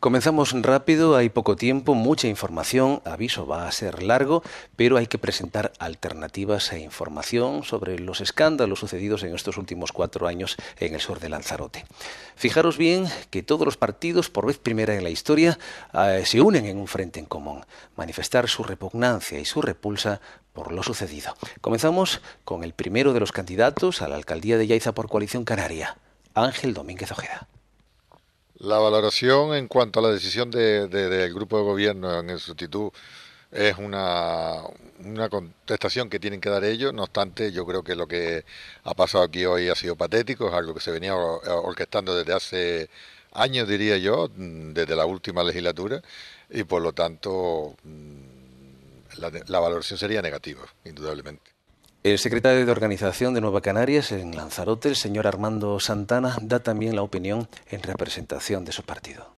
Comenzamos rápido, hay poco tiempo, mucha información, aviso va a ser largo, pero hay que presentar alternativas e información sobre los escándalos sucedidos en estos últimos cuatro años en el sur de Lanzarote. Fijaros bien que todos los partidos, por vez primera en la historia, eh, se unen en un frente en común, manifestar su repugnancia y su repulsa por lo sucedido. Comenzamos con el primero de los candidatos a la alcaldía de Yaiza por coalición canaria, Ángel Domínguez Ojeda. La valoración en cuanto a la decisión del grupo de gobierno en el sustituto es una, contestación que tienen que dar ellos. No obstante, yo creo que lo que ha pasado aquí hoy ha sido patético, es algo que se venía orquestando desde hace años, diría yo, desde la última legislatura, y por lo tanto mm, la valoración sería negativa, indudablemente. El secretario de Organización de Nueva Canarias en Lanzarote, el señor Armando Santana, da también la opinión en representación de su partido.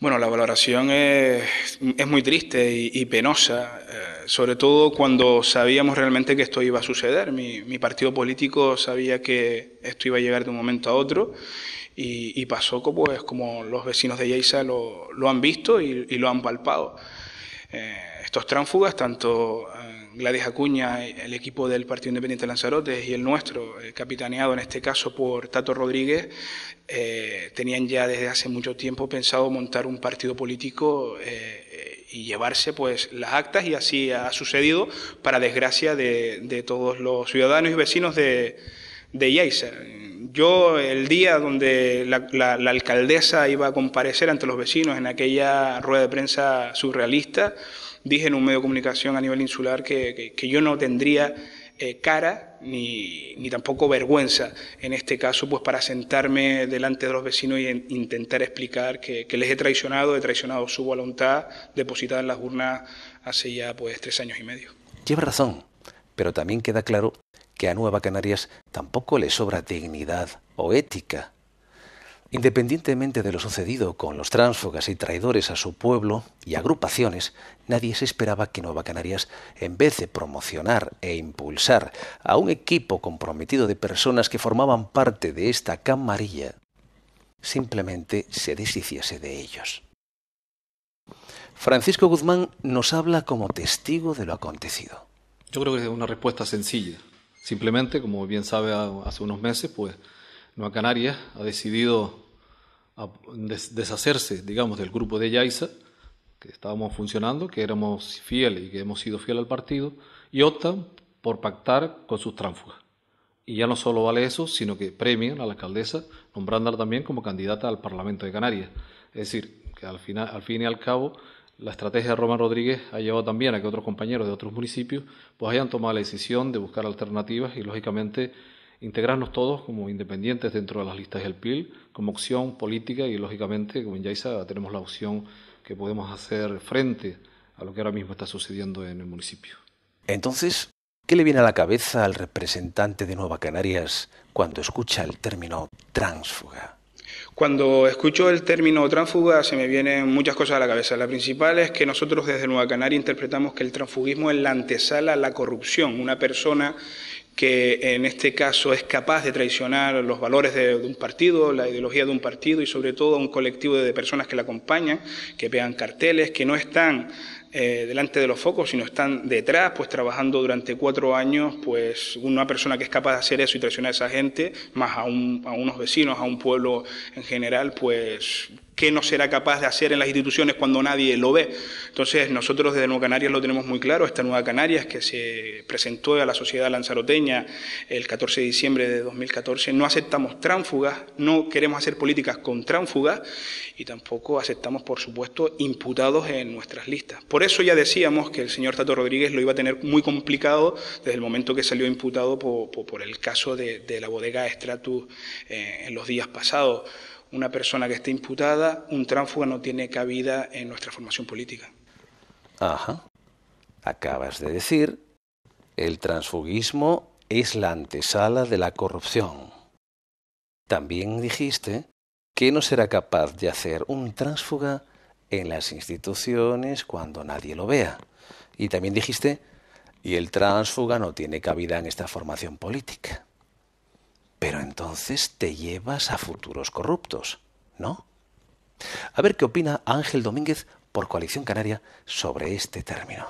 Bueno, la valoración es, muy triste y, penosa, eh, sobre todo cuando sabíamos realmente que esto iba a suceder. Mi, partido político sabía que esto iba a llegar de un momento a otro y, pasó pues, como los vecinos de Yeisa lo, han visto y, lo han palpado. Eh, estos tránsfugas, tanto... Eh, Gladys Acuña, el equipo del Partido Independiente Lanzarote y el nuestro, eh, capitaneado en este caso por Tato Rodríguez, eh, tenían ya desde hace mucho tiempo pensado montar un partido político eh, y llevarse pues las actas y así ha sucedido para desgracia de, todos los ciudadanos y vecinos de, de Yo el día donde la, la, alcaldesa iba a comparecer ante los vecinos en aquella rueda de prensa surrealista, dije en un medio de comunicación a nivel insular que, yo no tendría eh, cara ni, tampoco vergüenza en este caso, pues para sentarme delante de los vecinos y intentar explicar que, les he traicionado, he traicionado su voluntad depositada en las urnas hace ya pues tres años y medio. Lleva razón, pero también queda claro que a Nueva Canarias tampoco le sobra dignidad o ética Independientemente de lo sucedido con los tránsfugas y traidores a su pueblo y agrupaciones, nadie se esperaba que Nueva Canarias, en vez de promocionar e impulsar a un equipo comprometido de personas que formaban parte de esta camarilla, simplemente se deshiciese de ellos. Francisco Guzmán nos habla como testigo de lo acontecido. Yo creo que es una respuesta sencilla. Simplemente, como bien sabe hace unos meses, pues Nueva Canarias ha decidido deshacerse, digamos, del grupo de Yaiza, que estábamos funcionando, que éramos fieles y que hemos sido fieles al partido, y optan por pactar con sus tránsfugas. Y ya no solo vale eso, sino que premian a la alcaldesa, nombrándola también como candidata al Parlamento de Canarias. Es decir, que al, final, al fin y al cabo, la estrategia de Román Rodríguez ha llevado también a que otros compañeros de otros municipios pues hayan tomado la decisión de buscar alternativas y, lógicamente, integrarnos todos como independientes dentro de las listas del PIL, como opción política y lógicamente, como en Yaiza, tenemos la opción que podemos hacer frente a lo que ahora mismo está sucediendo en el municipio. Entonces, ¿qué le viene a la cabeza al representante de Nueva Canarias cuando escucha el término tránsfuga? Cuando escucho el término tránsfuga se me vienen muchas cosas a la cabeza. La principal es que nosotros desde Nueva Canaria interpretamos que el transfugismo es la antesala a la corrupción. Una persona que en este caso es capaz de traicionar los valores de, un partido, la ideología de un partido y sobre todo un colectivo de personas que la acompañan, que pegan carteles, que no están eh, delante de los focos, sino están detrás, pues trabajando durante cuatro años, pues una persona que es capaz de hacer eso y traicionar a esa gente, más a, a unos vecinos, a un pueblo en general, pues qué no será capaz de hacer en las instituciones cuando nadie lo ve. Entonces, nosotros desde Nueva Canarias lo tenemos muy claro. Esta Nueva Canarias que se presentó a la sociedad lanzaroteña el 14 de diciembre de 2014, no aceptamos tránfugas, no queremos hacer políticas con tránfugas y tampoco aceptamos, por supuesto, imputados en nuestras listas. Por eso ya decíamos que el señor Tato Rodríguez lo iba a tener muy complicado desde el momento que salió imputado por, el caso de, la bodega Estratus... Eh, en los días pasados una persona que esté imputada, un tránsfuga no tiene cabida en nuestra formación política. Ajá. Acabas de decir, el transfugismo es la antesala de la corrupción. También dijiste que no será capaz de hacer un tránsfuga en las instituciones cuando nadie lo vea. Y también dijiste, y el tránsfuga no tiene cabida en esta formación política. Pero entonces te llevas a futuros corruptos, ¿no? A ver qué opina Ángel Domínguez por Coalición Canaria sobre este término.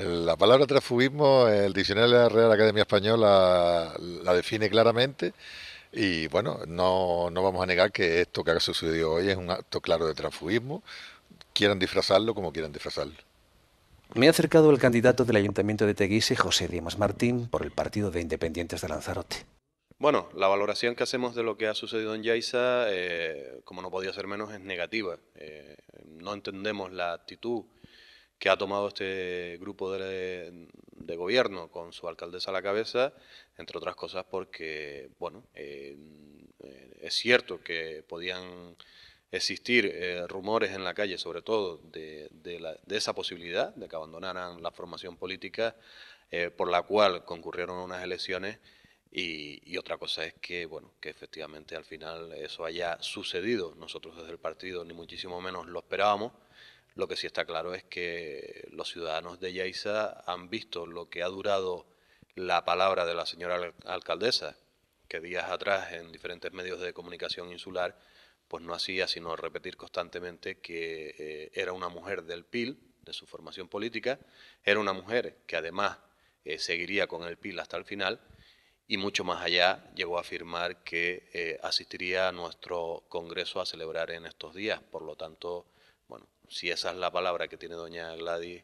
La palabra transfugismo, el diccionario de la Real Academia Española la define claramente y bueno, no, no vamos a negar que esto que ha sucedido hoy es un acto claro de transfugismo, quieran disfrazarlo como quieran disfrazarlo. Me ha acercado el candidato del Ayuntamiento de Teguise, José Díaz Martín, por el Partido de Independientes de Lanzarote. Bueno, la valoración que hacemos de lo que ha sucedido en Yaiza, eh, como no podía ser menos, es negativa. Eh, no entendemos la actitud que ha tomado este grupo de, gobierno con su alcaldesa a la cabeza, entre otras cosas porque, bueno, eh, es cierto que podían existir rumores en la calle, sobre todo, de, de esa posibilidad, de que abandonaran la formación política por la cual concurrieron unas elecciones y, otra cosa es que, bueno, que efectivamente al final eso haya sucedido. Nosotros desde el partido ni muchísimo menos lo esperábamos. Lo que sí está claro es que los ciudadanos de Yaiza han visto lo que ha durado la palabra de la señora alcaldesa, que días atrás en diferentes medios de comunicación insular, pues no hacía sino repetir constantemente que eh, era una mujer del PIL, de su formación política, era una mujer que además eh, seguiría con el PIL hasta el final y mucho más allá llegó a afirmar que eh, asistiría a nuestro congreso a celebrar en estos días. Por lo tanto, bueno, si esa es la palabra que tiene doña Gladys,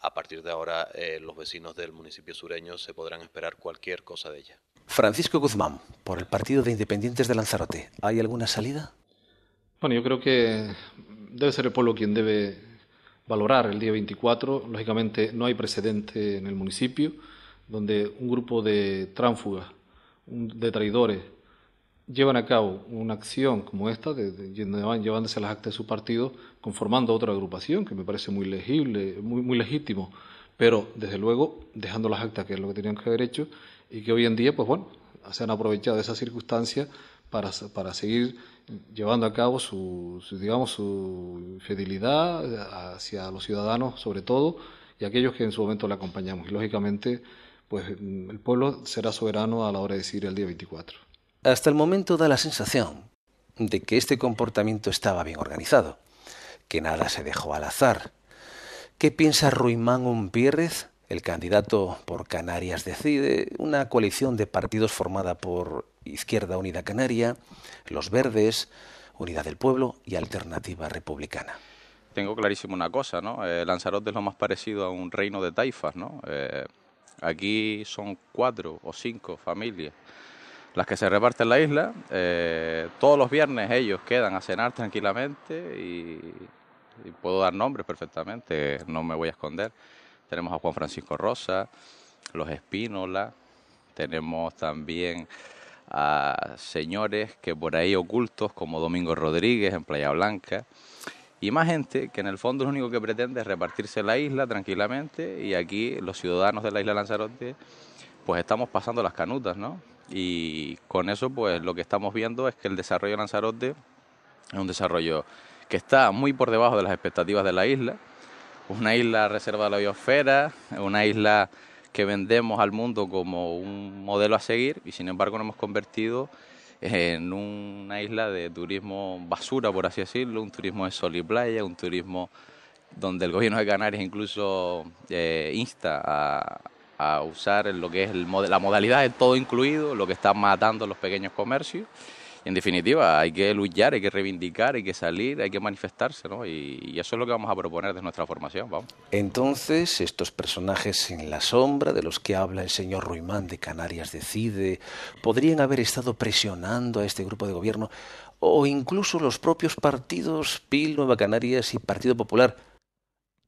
a partir de ahora eh, los vecinos del municipio sureño se podrán esperar cualquier cosa de ella. Francisco Guzmán, por el Partido de Independientes de Lanzarote, ¿hay alguna salida? Bueno, yo creo que debe ser el pueblo quien debe valorar el día 24. Lógicamente no hay precedente en el municipio donde un grupo de tránfugas, de traidores, llevan a cabo una acción como esta, de, llevándose las actas de su partido, conformando otra agrupación, que me parece muy legible, muy, legítimo, pero desde luego dejando las actas, que es lo que tenían que haber hecho, y que hoy en día, pues bueno, se han aprovechado de esa circunstancia para, seguir llevando a cabo su, digamos, su fidelidad hacia los ciudadanos, sobre todo, y aquellos que en su momento le acompañamos. Y lógicamente, pues mm, el pueblo será soberano a la hora de decidir el día 24. Hasta el momento da la sensación de que este comportamiento estaba bien organizado, que nada se dejó al azar. ¿Qué piensa Ruimán Umpírez, el candidato por Canarias Decide, una coalición de partidos formada por Izquierda Unida Canaria, Los Verdes, Unidad del Pueblo y Alternativa Republicana? Tengo clarísimo una cosa, ¿no? Eh, Lanzarote es lo más parecido a un reino de taifas, ¿no? Eh, Aquí son cuatro o cinco familias las que se reparten la isla. Eh, todos los viernes ellos quedan a cenar tranquilamente y, y, puedo dar nombres perfectamente, no me voy a esconder. Tenemos a Juan Francisco Rosa, los Espínola, tenemos también a señores que por ahí ocultos como Domingo Rodríguez en Playa Blanca y más gente que en el fondo lo único que pretende es repartirse la isla tranquilamente y aquí los ciudadanos de la isla Lanzarote pues estamos pasando las canutas, ¿no? Y con eso pues lo que estamos viendo es que el desarrollo de Lanzarote es un desarrollo que está muy por debajo de las expectativas de la isla, una isla reserva de la biosfera, una isla que vendemos al mundo como un modelo a seguir y sin embargo nos hemos convertido en una isla de turismo basura, por así decirlo, un turismo de sol y playa, un turismo donde el gobierno de Canarias incluso eh, insta a, usar lo que es la modalidad de todo incluido, lo que está matando los pequeños comercios en definitiva, hay que luchar, hay que reivindicar, hay que salir, hay que manifestarse, ¿no? Y, eso es lo que vamos a proponer desde nuestra formación, vamos. Entonces, estos personajes en la sombra de los que habla el señor Ruimán de Canarias Decide, ¿podrían haber estado presionando a este grupo de gobierno o incluso los propios partidos PIL, Nueva Canarias y Partido Popular?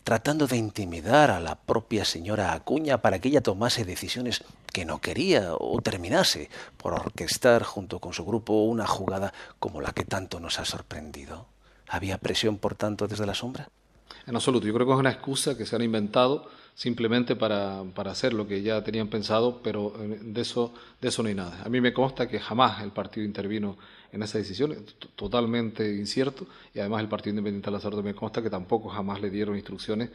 tratando de intimidar a la propia señora Acuña para que ella tomase decisiones que no quería o terminase por orquestar junto con su grupo una jugada como la que tanto nos ha sorprendido. ¿Había presión, por tanto, desde la sombra? En absoluto, yo creo que es una excusa que se han inventado simplemente para, hacer lo que ya tenían pensado, pero eh, de eso, de eso no hay nada. A mí me consta que jamás el partido intervino en esa decisión, eh, totalmente incierto, y además el Partido Independiente de Salud me consta que tampoco jamás le dieron instrucciones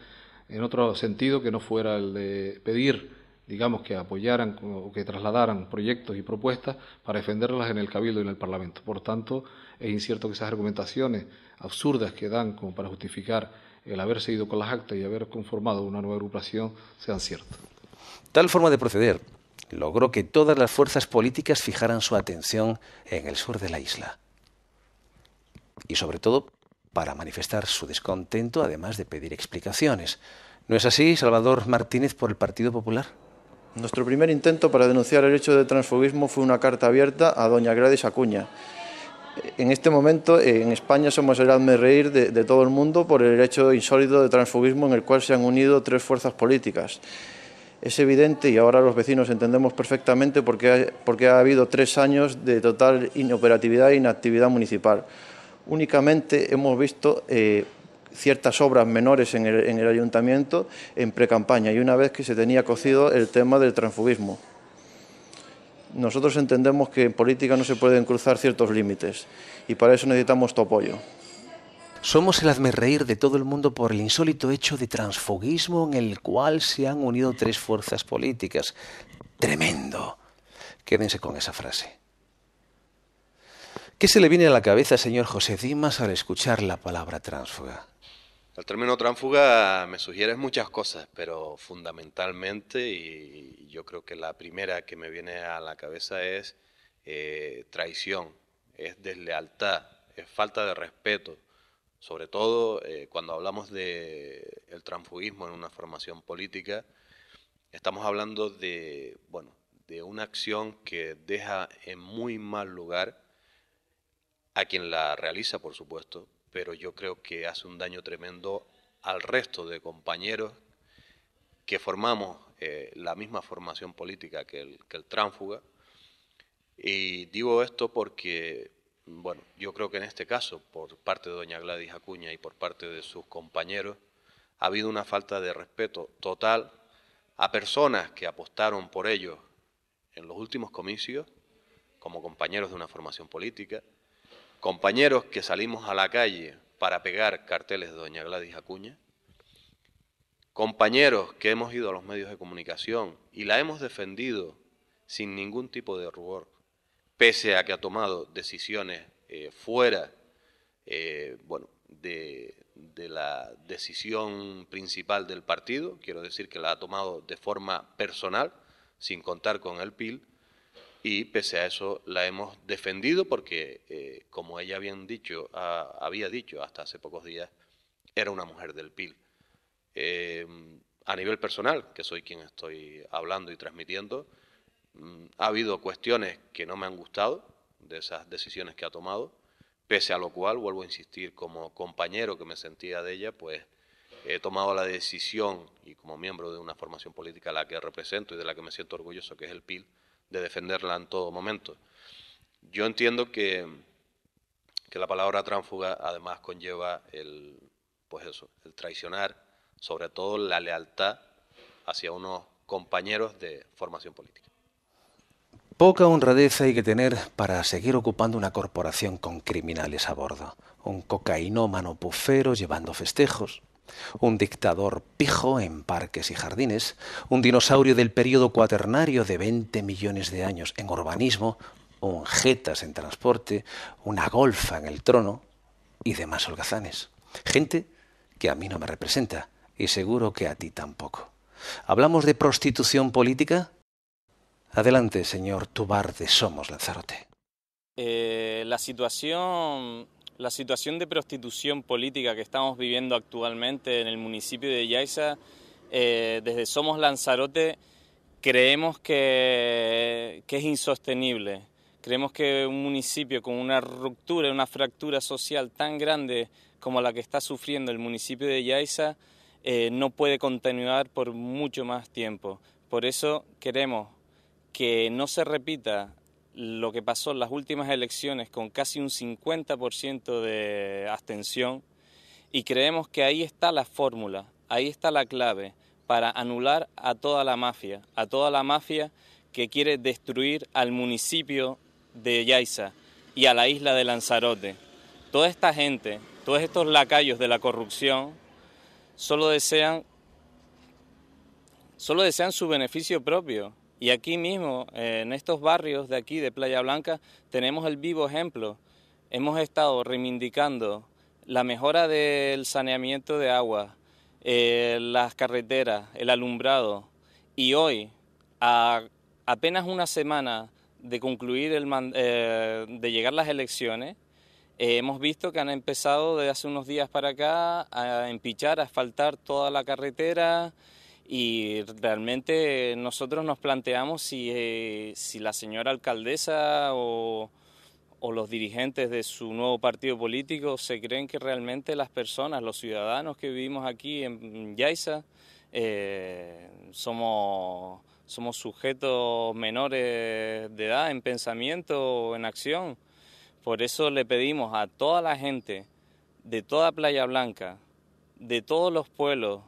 en otro sentido que no fuera el de pedir, digamos, que apoyaran o que trasladaran proyectos y propuestas para defenderlas en el Cabildo y en el Parlamento. Por tanto, es incierto que esas argumentaciones absurdas que dan como para justificar el haber seguido con las actas y haber conformado una nueva agrupación sean ciertas. Tal forma de proceder logró que todas las fuerzas políticas fijaran su atención en el sur de la isla. Y sobre todo, para manifestar su descontento, además de pedir explicaciones. ¿No es así, Salvador Martínez, por el Partido Popular? Nuestro primer intento para denunciar el hecho de transfugismo fue una carta abierta a doña Gladys Acuña. En este momento, en España somos el hazme reír de, de todo el mundo por el hecho insólito de transfugismo en el cual se han unido tres fuerzas políticas es evidente y ahora los vecinos entendemos perfectamente por qué, ha, habido tres años de total inoperatividad e inactividad municipal. Únicamente hemos visto eh, ciertas obras menores en el, ayuntamiento en precampaña y una vez que se tenía cocido el tema del transfugismo. Nosotros entendemos que en política no se pueden cruzar ciertos límites y para eso necesitamos tu apoyo. Somos el reír de todo el mundo por el insólito hecho de transfugismo en el cual se han unido tres fuerzas políticas. Tremendo. Quédense con esa frase. ¿Qué se le viene a la cabeza, señor José Dimas, al escuchar la palabra tránsfuga? El término tránfuga me sugiere muchas cosas, pero fundamentalmente, y yo creo que la primera que me viene a la cabeza es eh, traición, es deslealtad, es falta de respeto, sobre todo eh, cuando hablamos de el transfugismo en una formación política, estamos hablando de, bueno, de una acción que deja en muy mal lugar a quien la realiza, por supuesto, pero yo creo que hace un daño tremendo al resto de compañeros que formamos eh, la misma formación política que el, que el Y digo esto porque bueno, yo creo que en este caso, por parte de doña Gladys Acuña y por parte de sus compañeros, ha habido una falta de respeto total a personas que apostaron por ellos en los últimos comicios, como compañeros de una formación política, compañeros que salimos a la calle para pegar carteles de doña Gladys Acuña, compañeros que hemos ido a los medios de comunicación y la hemos defendido sin ningún tipo de rubor pese a que ha tomado decisiones eh, fuera eh, bueno, de, la decisión principal del partido, quiero decir que la ha tomado de forma personal, sin contar con el PIL, y pese a eso la hemos defendido porque, eh, como ella bien dicho, había dicho hasta hace pocos días, era una mujer del PIL. a nivel personal, que soy quien estoy hablando y transmitiendo, Mm, ha habido cuestiones que no me han gustado de esas decisiones que ha tomado, pese a lo cual, vuelvo a insistir, como compañero que me sentía de ella, pues he tomado la decisión, y como miembro de una formación política a la que represento y de la que me siento orgulloso, que es el PIL, de defenderla en todo momento. Yo entiendo que, que la palabra tránsfuga además conlleva el, pues el traicionar, sobre todo la lealtad hacia unos compañeros de formación política. Poca honradez hay que tener para seguir ocupando una corporación con criminales a bordo, un cocainómano pufero llevando festejos, un dictador pijo en parques y jardines, un dinosaurio del periodo cuaternario de 20 millones de años en urbanismo, un jetas en transporte, una golfa en el trono y demás holgazanes. Gente que a mí no me representa y seguro que a ti tampoco. ¿Hablamos de prostitución política? Adelante, señor Tubar de Somos Lanzarote. Eh, la, situación, la situación de prostitución política que estamos viviendo actualmente en el municipio de Yaiza, eh, desde Somos Lanzarote creemos que, es insostenible. Creemos que un municipio con una ruptura, una fractura social tan grande como la que está sufriendo el municipio de Yaiza, eh, no puede continuar por mucho más tiempo. Por eso queremos que no se repita lo que pasó en las últimas elecciones con casi un 50% de abstención y creemos que ahí está la fórmula, ahí está la clave para anular a toda la mafia, a toda la mafia que quiere destruir al municipio de Yaiza y a la isla de Lanzarote. Toda esta gente, todos estos lacayos de la corrupción, solo desean, solo desean su beneficio propio. Y aquí mismo, eh, en estos barrios de aquí, de Playa Blanca, tenemos el vivo ejemplo. Hemos estado reivindicando la mejora del saneamiento de agua, eh, las carreteras, el alumbrado. Y hoy, a apenas una semana de concluir, eh, de llegar las elecciones, hemos visto que han empezado desde hace unos días para acá a empichar, a asfaltar toda la carretera, y realmente nosotros nos planteamos si, eh, la señora alcaldesa o, los dirigentes de su nuevo partido político se creen que realmente las personas, los ciudadanos que vivimos aquí en Yaiza, eh, somos, somos sujetos menores de edad en pensamiento o en acción. Por eso le pedimos a toda la gente de toda Playa Blanca, de todos los pueblos,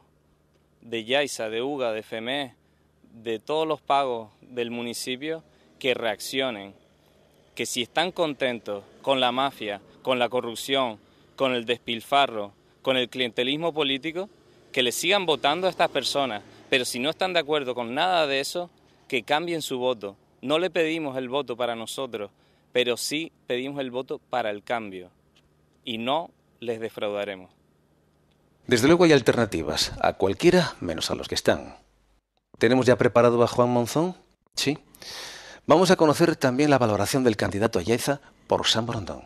de Yaiza, de UGA, de FEME, de todos los pagos del municipio que reaccionen, que si están contentos con la mafia, con la corrupción, con el despilfarro, con el clientelismo político, que le sigan votando a estas personas, pero si no están de acuerdo con nada de eso, que cambien su voto. No le pedimos el voto para nosotros, pero sí pedimos el voto para el cambio y no les defraudaremos. Desde luego hay alternativas, a cualquiera menos a los que están. ¿Tenemos ya preparado a Juan Monzón? Sí. Vamos a conocer también la valoración del candidato a Yaiza por San Borondón.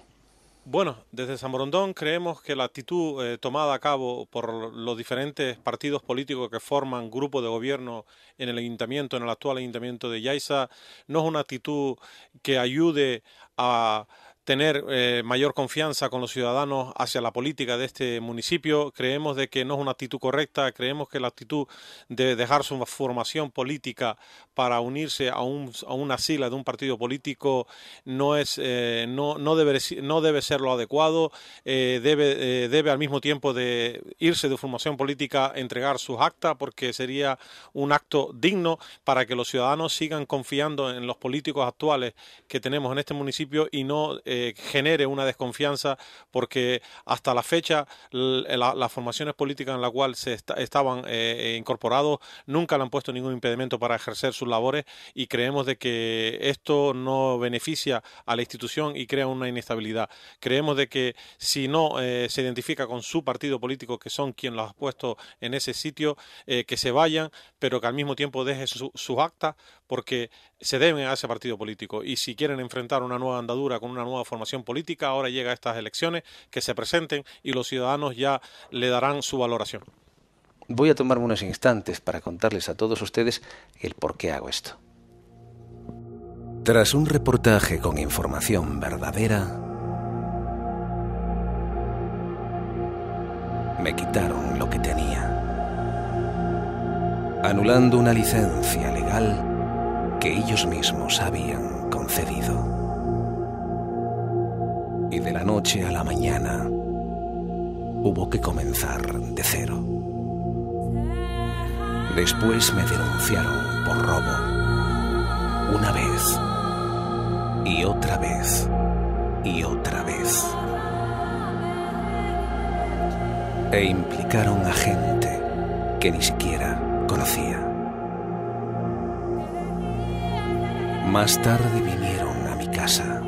Bueno, desde San Borondón creemos que la actitud eh, tomada a cabo por los diferentes partidos políticos que forman grupo de gobierno en el ayuntamiento, en el actual ayuntamiento de Yaiza, no es una actitud que ayude a tener eh, mayor confianza con los ciudadanos hacia la política de este municipio. Creemos de que no es una actitud correcta, creemos que la actitud de dejar su formación política para unirse a, un, a una sigla de un partido político no, es, eh, no, no, debe, no debe ser lo adecuado, eh, debe, debe al mismo tiempo de irse de formación política entregar sus actas porque sería un acto digno para que los ciudadanos sigan confiando en los políticos actuales que tenemos en este municipio y no... Eh, genere una desconfianza porque hasta la fecha las formaciones políticas en la cual se estaban eh, eh, incorporados nunca le han puesto ningún impedimento para ejercer sus labores y creemos de que esto no beneficia a la institución y crea una inestabilidad. Creemos de que si no se identifica con su partido político que son quienes los han puesto en ese sitio, que se vayan, pero que al mismo tiempo deje sus actas porque se deben a ese partido político y si quieren enfrentar una nueva andadura con una nueva formación política, ahora llega a estas elecciones, que se presenten y los ciudadanos ya le darán su valoración. Voy a tomarme unos instantes para contarles a todos ustedes el por qué hago esto. Tras un reportaje con información verdadera, me quitaron lo que tenía, anulando una licencia legal que ellos mismos habían concedido y de la noche a la mañana hubo que comenzar de cero. Después me denunciaron por robo. Una vez y otra vez y otra vez. E implicaron a gente que ni siquiera conocía. Más tarde vinieron a mi casa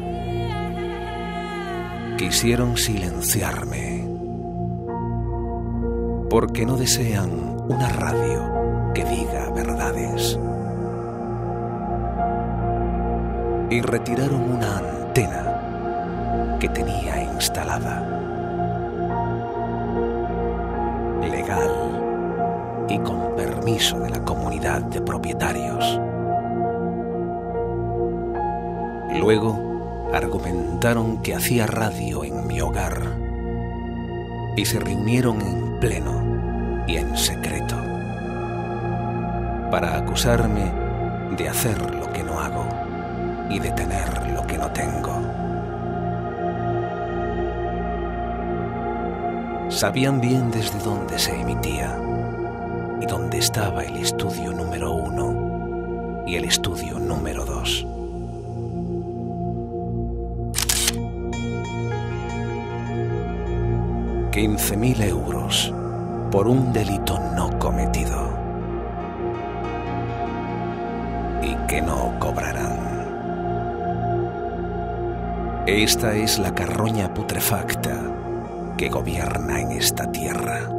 quisieron silenciarme. Porque no desean una radio que diga verdades. Y retiraron una antena que tenía instalada. Legal y con permiso de la comunidad de propietarios. Luego, argumentaron que hacía radio en mi hogar y se reunieron en pleno y en secreto para acusarme de hacer lo que no hago y de tener lo que no tengo. Sabían bien desde dónde se emitía y dónde estaba el estudio número uno y el estudio número dos. 15.000 euros por un delito no cometido y que no cobrarán. Esta es la carroña putrefacta que gobierna en esta tierra.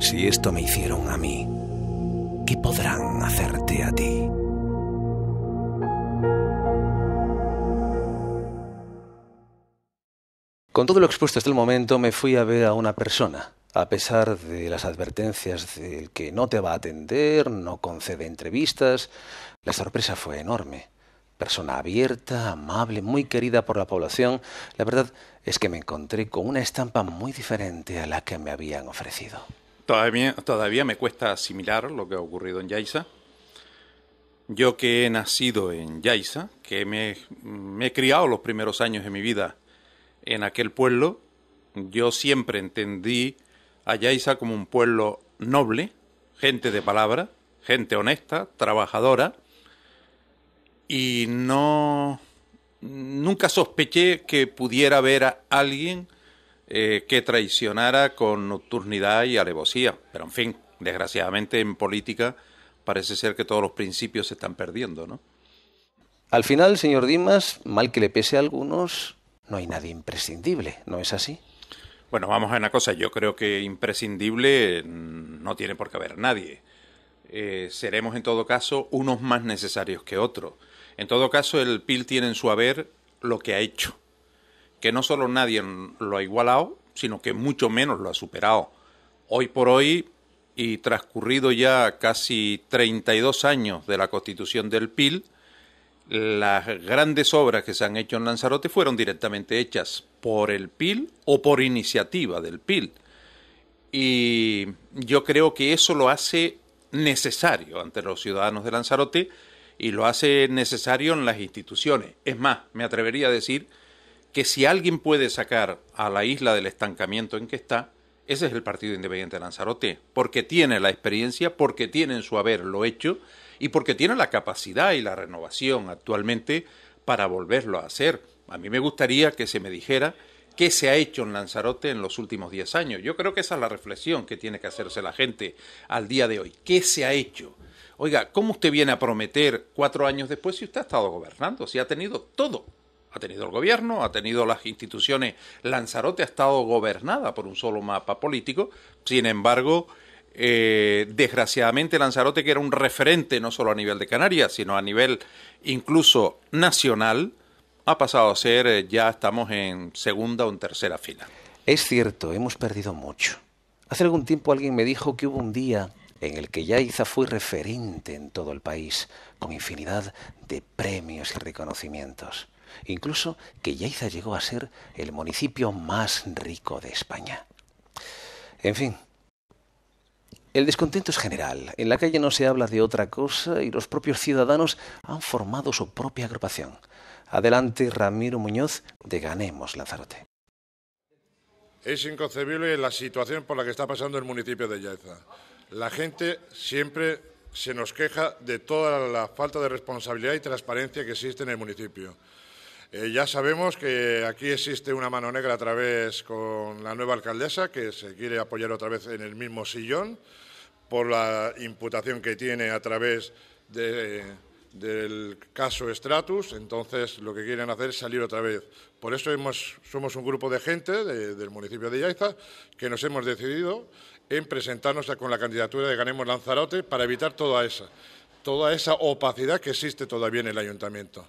Si esto me hicieron a mí, ¿qué podrán hacerte a ti? Con todo lo expuesto hasta el momento, me fui a ver a una persona. A pesar de las advertencias del que no te va a atender, no concede entrevistas, la sorpresa fue enorme. Persona abierta, amable, muy querida por la población, la verdad es que me encontré con una estampa muy diferente a la que me habían ofrecido. Todavía, todavía me cuesta asimilar lo que ha ocurrido en Yaisa. Yo que he nacido en Yaisa, que me he criado los primeros años de mi vida en aquel pueblo. Yo siempre entendí a Yaisa como un pueblo noble, gente de palabra, gente honesta, trabajadora, y no nunca sospeché que pudiera haber a alguien eh, que traicionara con nocturnidad y alevosía. Pero en fin, desgraciadamente en política parece ser que todos los principios se están perdiendo, ¿no? Al final, señor Dimas, mal que le pese a algunos, no hay nadie imprescindible, ¿no es así? Bueno, vamos a una cosa, yo creo que imprescindible mm, no tiene por qué haber nadie. Eh, seremos en todo caso unos más necesarios que otros. En todo caso, el PIL tiene en su haber lo que ha hecho, que no solo nadie lo ha igualado, sino que mucho menos lo ha superado. Hoy por hoy, y transcurrido ya casi 32 años de la constitución del PIL, las grandes obras que se han hecho en Lanzarote fueron directamente hechas por el PIL o por iniciativa del PIL. Y yo creo que eso lo hace necesario ante los ciudadanos de Lanzarote y lo hace necesario en las instituciones. Es más, me atrevería a decir que si alguien puede sacar a la isla del estancamiento en que está, ese es el Partido Independiente de Lanzarote, porque tiene la experiencia, porque tiene en su haber lo hecho y porque tiene la capacidad y la renovación actualmente para volverlo a hacer. A mí me gustaría que se me dijera qué se ha hecho en Lanzarote en los últimos 10 años. Yo creo que esa es la reflexión que tiene que hacerse la gente al día de hoy. ¿Qué se ha hecho? Oiga, ¿cómo usted viene a prometer cuatro años después si usted ha estado gobernando? Si ha tenido todo. Ha tenido el gobierno, ha tenido las instituciones. Lanzarote ha estado gobernada por un solo mapa político. Sin embargo, eh, desgraciadamente Lanzarote, que era un referente no solo a nivel de Canarias, sino a nivel incluso nacional, ha pasado a ser, eh, ya estamos en segunda o en tercera fila. Es cierto, hemos perdido mucho. Hace algún tiempo alguien me dijo que hubo un día en el que Yaiza fue referente en todo el país, con infinidad de premios y reconocimientos. Incluso que Yaiza llegó a ser el municipio más rico de España. En fin, el descontento es general. En la calle no se habla de otra cosa y los propios ciudadanos han formado su propia agrupación. Adelante, Ramiro Muñoz, de Ganemos Lanzarote. Es inconcebible la situación por la que está pasando el municipio de Yaiza. La gente siempre se nos queja de toda la falta de responsabilidad y transparencia que existe en el municipio. Eh, ya sabemos que aquí existe una mano negra a través con la nueva alcaldesa, que se quiere apoyar otra vez en el mismo sillón por la imputación que tiene a través del caso Stratus, entonces lo que quieren hacer es salir otra vez. Por eso somos un grupo de gente del municipio de Yaiza que nos hemos decidido en presentarnos con la candidatura de Ganemos Lanzarote para evitar toda esa, toda esa opacidad que existe todavía en el ayuntamiento.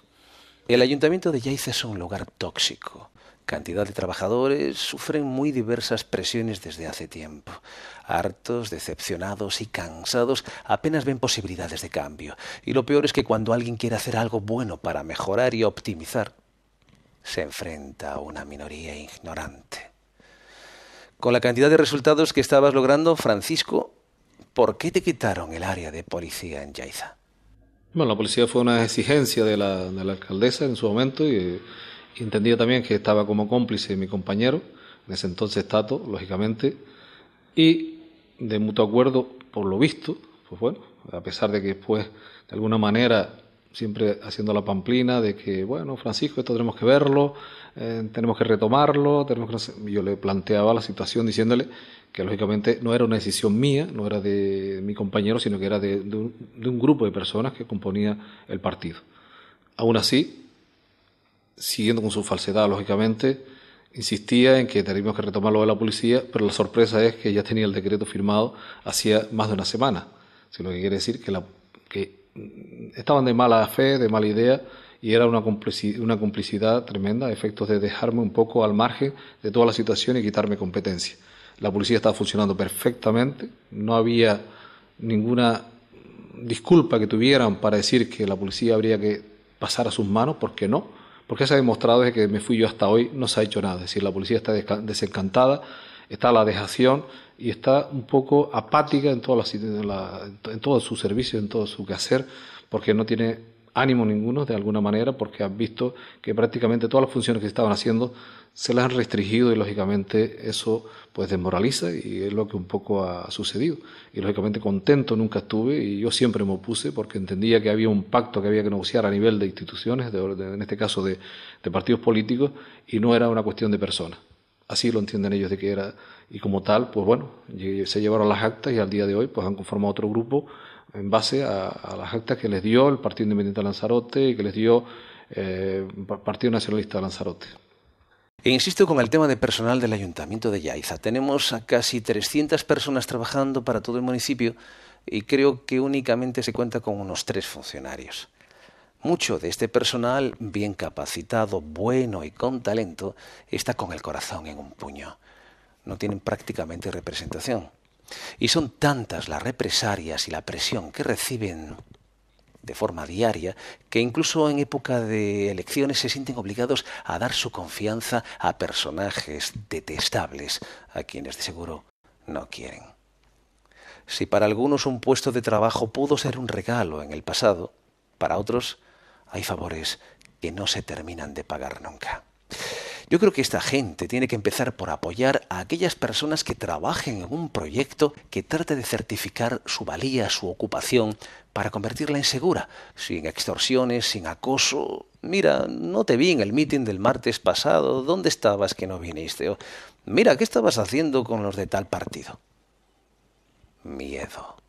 El ayuntamiento de Yaiza es un lugar tóxico cantidad de trabajadores sufren muy diversas presiones desde hace tiempo. Hartos, decepcionados y cansados apenas ven posibilidades de cambio. Y lo peor es que cuando alguien quiere hacer algo bueno para mejorar y optimizar, se enfrenta a una minoría ignorante. Con la cantidad de resultados que estabas logrando, Francisco, ¿por qué te quitaron el área de policía en Yaiza? Bueno, la policía fue una exigencia de la alcaldesa en su momento y entendía también que estaba como cómplice mi compañero, en ese entonces Tato, lógicamente, y de mutuo acuerdo, por lo visto, pues bueno, a pesar de que después, de alguna manera, siempre haciendo la pamplina de que, bueno, Francisco, esto tenemos que verlo, eh, tenemos que retomarlo, tenemos yo le planteaba la situación diciéndole que lógicamente no era una decisión mía, no era de mi compañero, sino que era de, un, de un, grupo de personas que componía el partido. Aún así, siguiendo con su falsedad, lógicamente, insistía en que teníamos que retomar lo de la policía, pero la sorpresa es que ya tenía el decreto firmado hacía más de una semana. Si lo que quiere decir que, la, que estaban de mala fe, de mala idea, y era una complicidad, una complicidad tremenda, a efectos de dejarme un poco al margen de toda la situación y quitarme competencia. La policía estaba funcionando perfectamente, no había ninguna disculpa que tuvieran para decir que la policía habría que pasar a sus manos, porque no porque se ha demostrado desde que me fui yo hasta hoy no se ha hecho nada. Es decir, la policía está desencantada, está la dejación y está un poco apática en, en, en todo su servicio, en todo su quehacer, porque no tiene ánimo ninguno de alguna manera porque han visto que prácticamente todas las funciones que estaban haciendo se las han restringido y lógicamente eso pues desmoraliza y es lo que un poco ha sucedido. Y lógicamente contento nunca estuve y yo siempre me opuse porque entendía que había un pacto que había que negociar a nivel de instituciones, en este caso de, de partidos políticos, y no era una cuestión de personas. Así lo entienden ellos de que era, y como tal, pues bueno, se llevaron las actas y al día de hoy pues han conformado otro grupo en base a, las actas que les dio el Partido Independiente Lanzarote y que les dio el eh, Partido Nacionalista Lanzarote. E insisto con el tema de personal del Ayuntamiento de Yaiza. Tenemos a casi 300 personas trabajando para todo el municipio y creo que únicamente se cuenta con unos tres funcionarios. Mucho de este personal, bien capacitado, bueno y con talento, está con el corazón en un puño. No tienen prácticamente representación. Y son tantas las represalias y la presión que reciben de forma diaria, que incluso en época de elecciones se sienten obligados a dar su confianza a personajes detestables, a quienes de seguro no quieren. Si para algunos un puesto de trabajo pudo ser un regalo en el pasado, para otros hay favores que no se terminan de pagar nunca. Yo creo que esta gente tiene que empezar por apoyar a aquellas personas que trabajen en un proyecto que trate de certificar su valía, su ocupación, para convertirla en segura, sin extorsiones, sin acoso. Mira, no te vi en el meeting del martes pasado, ¿dónde estabas que no viniste? O, mira, ¿qué estabas haciendo con los de tal partido? Miedo.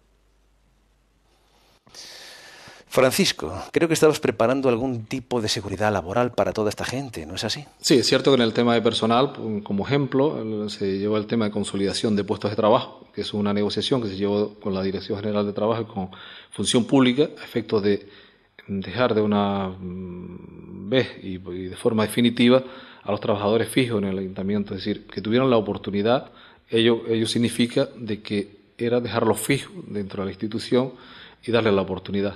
Francisco, creo que estabas preparando algún tipo de seguridad laboral para toda esta gente, ¿no es así? Sí, es cierto que en el tema de personal, como ejemplo, se llevó el tema de consolidación de puestos de trabajo, que es una negociación que se llevó con la Dirección General de Trabajo y con Función Pública a efectos de dejar de una mm, vez y de forma definitiva a los trabajadores fijos en el ayuntamiento, es decir, que tuvieron la oportunidad, ello, ello significa de que era dejarlos fijos dentro de la institución y darle la oportunidad.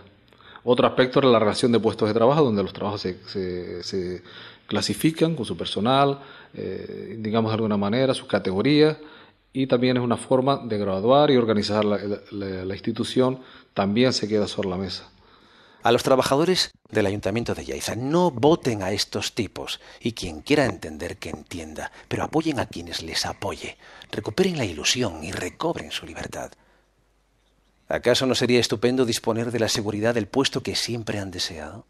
Otro aspecto era la relación de puestos de trabajo, donde los trabajos se, clasifican con su personal, eh, digamos de alguna manera, sus categorías, y también es una forma de graduar y organizar la, la institución, también se queda sobre la mesa. A los trabajadores del Ayuntamiento de Yaiza, no voten a estos tipos y quien quiera entender que entienda, pero apoyen a quienes les apoye, recuperen la ilusión y recobren su libertad. ¿Acaso no sería estupendo disponer de la seguridad del puesto que siempre han deseado?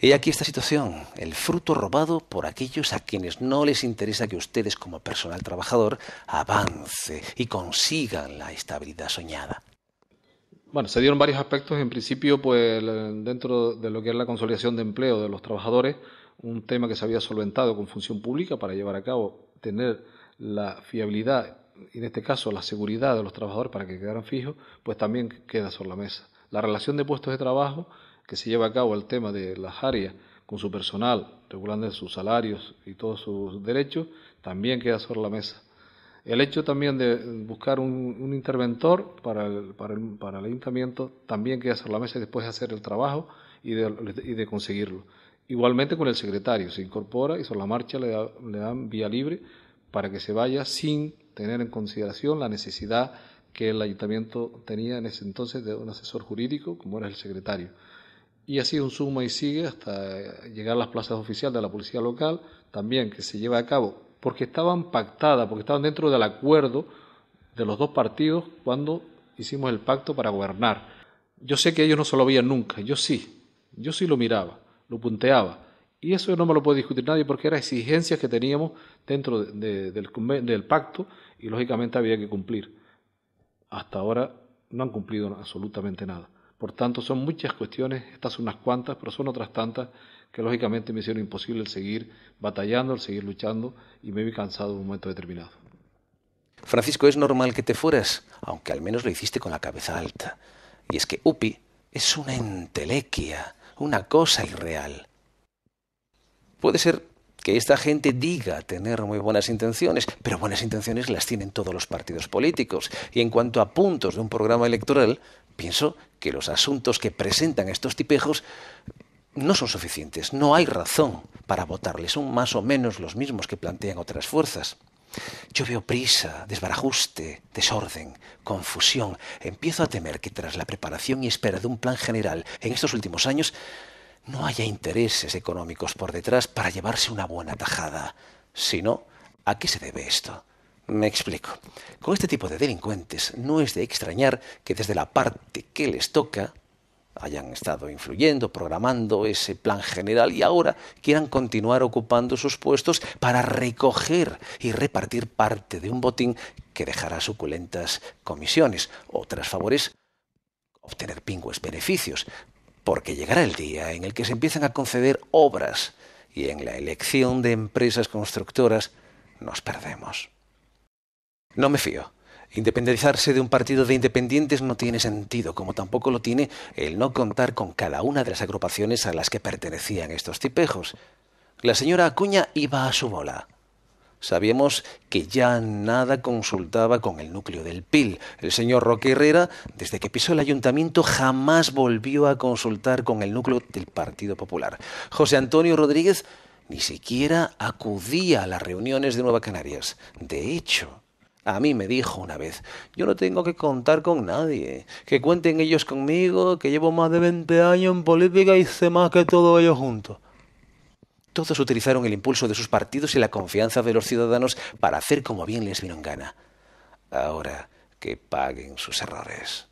Y aquí esta situación, el fruto robado por aquellos a quienes no les interesa que ustedes como personal trabajador avance y consigan la estabilidad soñada. Bueno, se dieron varios aspectos. En principio, pues dentro de lo que es la consolidación de empleo de los trabajadores, un tema que se había solventado con función pública para llevar a cabo, tener la fiabilidad en este caso la seguridad de los trabajadores para que quedaran fijos, pues también queda sobre la mesa. La relación de puestos de trabajo que se lleva a cabo el tema de las áreas con su personal, regulando sus salarios y todos sus derechos, también queda sobre la mesa. El hecho también de buscar un, interventor para el, para, ayuntamiento también queda sobre la mesa después de hacer el trabajo y de, conseguirlo. Igualmente con el secretario, se incorpora y sobre la marcha le dan vía libre para que se vaya sin tener en consideración la necesidad que el ayuntamiento tenía en ese entonces de un asesor jurídico, como era el secretario. Y así un suma y sigue hasta llegar a las plazas oficiales de la policía local, también que se lleva a cabo, porque estaban pactadas, porque estaban dentro del acuerdo de los dos partidos cuando hicimos el pacto para gobernar. Yo sé que ellos no se lo veían nunca, yo sí, yo sí lo miraba, lo punteaba y eso no me lo puede discutir nadie porque eran exigencias que teníamos dentro del, del, pacto y lógicamente había que cumplir. Hasta ahora no han cumplido absolutamente nada. Por tanto, son muchas cuestiones, estas son unas cuantas, pero son otras tantas que lógicamente me hicieron imposible el seguir batallando, el seguir luchando y me vi cansado en un momento determinado. Francisco, es normal que te fueras, aunque al menos lo hiciste con la cabeza alta. Y es que UPI es una entelequia, una cosa irreal. Puede ser que esta gente diga tener muy buenas intenciones, pero buenas intenciones las tienen todos los partidos políticos. Y en cuanto a puntos de un programa electoral, pienso que los asuntos que presentan estos tipejos no son suficientes, no hay razón para votarles, son más o menos los mismos que plantean otras fuerzas. Yo veo prisa, desbarajuste, desorden, confusión. Empiezo a temer que tras la preparación y espera de un plan general en estos últimos años, no haya intereses económicos por detrás para llevarse una buena tajada. Si no, ¿a qué se debe esto? Me explico. Con este tipo de delincuentes no es de extrañar que desde la parte que les toca hayan estado influyendo, programando ese plan general y ahora quieran continuar ocupando sus puestos para recoger y repartir parte de un botín que dejará suculentas comisiones, otras favores obtener pingües beneficios, porque llegará el día en el que se empiecen a conceder obras y en la elección de empresas constructoras nos perdemos. No me fío. Independizarse de un partido de independientes no tiene sentido, como tampoco lo tiene el no contar con cada una de las agrupaciones a las que pertenecían estos tipejos. La señora Acuña iba a su bola. Sabíamos que ya nada consultaba con el núcleo del PIL. El señor Roque Herrera, desde que pisó el ayuntamiento, jamás volvió a consultar con el núcleo del Partido Popular. José Antonio Rodríguez ni siquiera acudía a las reuniones de Nueva Canarias. De hecho, a mí me dijo una vez, yo no tengo que contar con nadie, que cuenten ellos conmigo, que llevo más de 20 años en política y sé más que todos ellos juntos todos utilizaron el impulso de sus partidos y la confianza de los ciudadanos para hacer como bien les vino en gana. Ahora que paguen sus errores.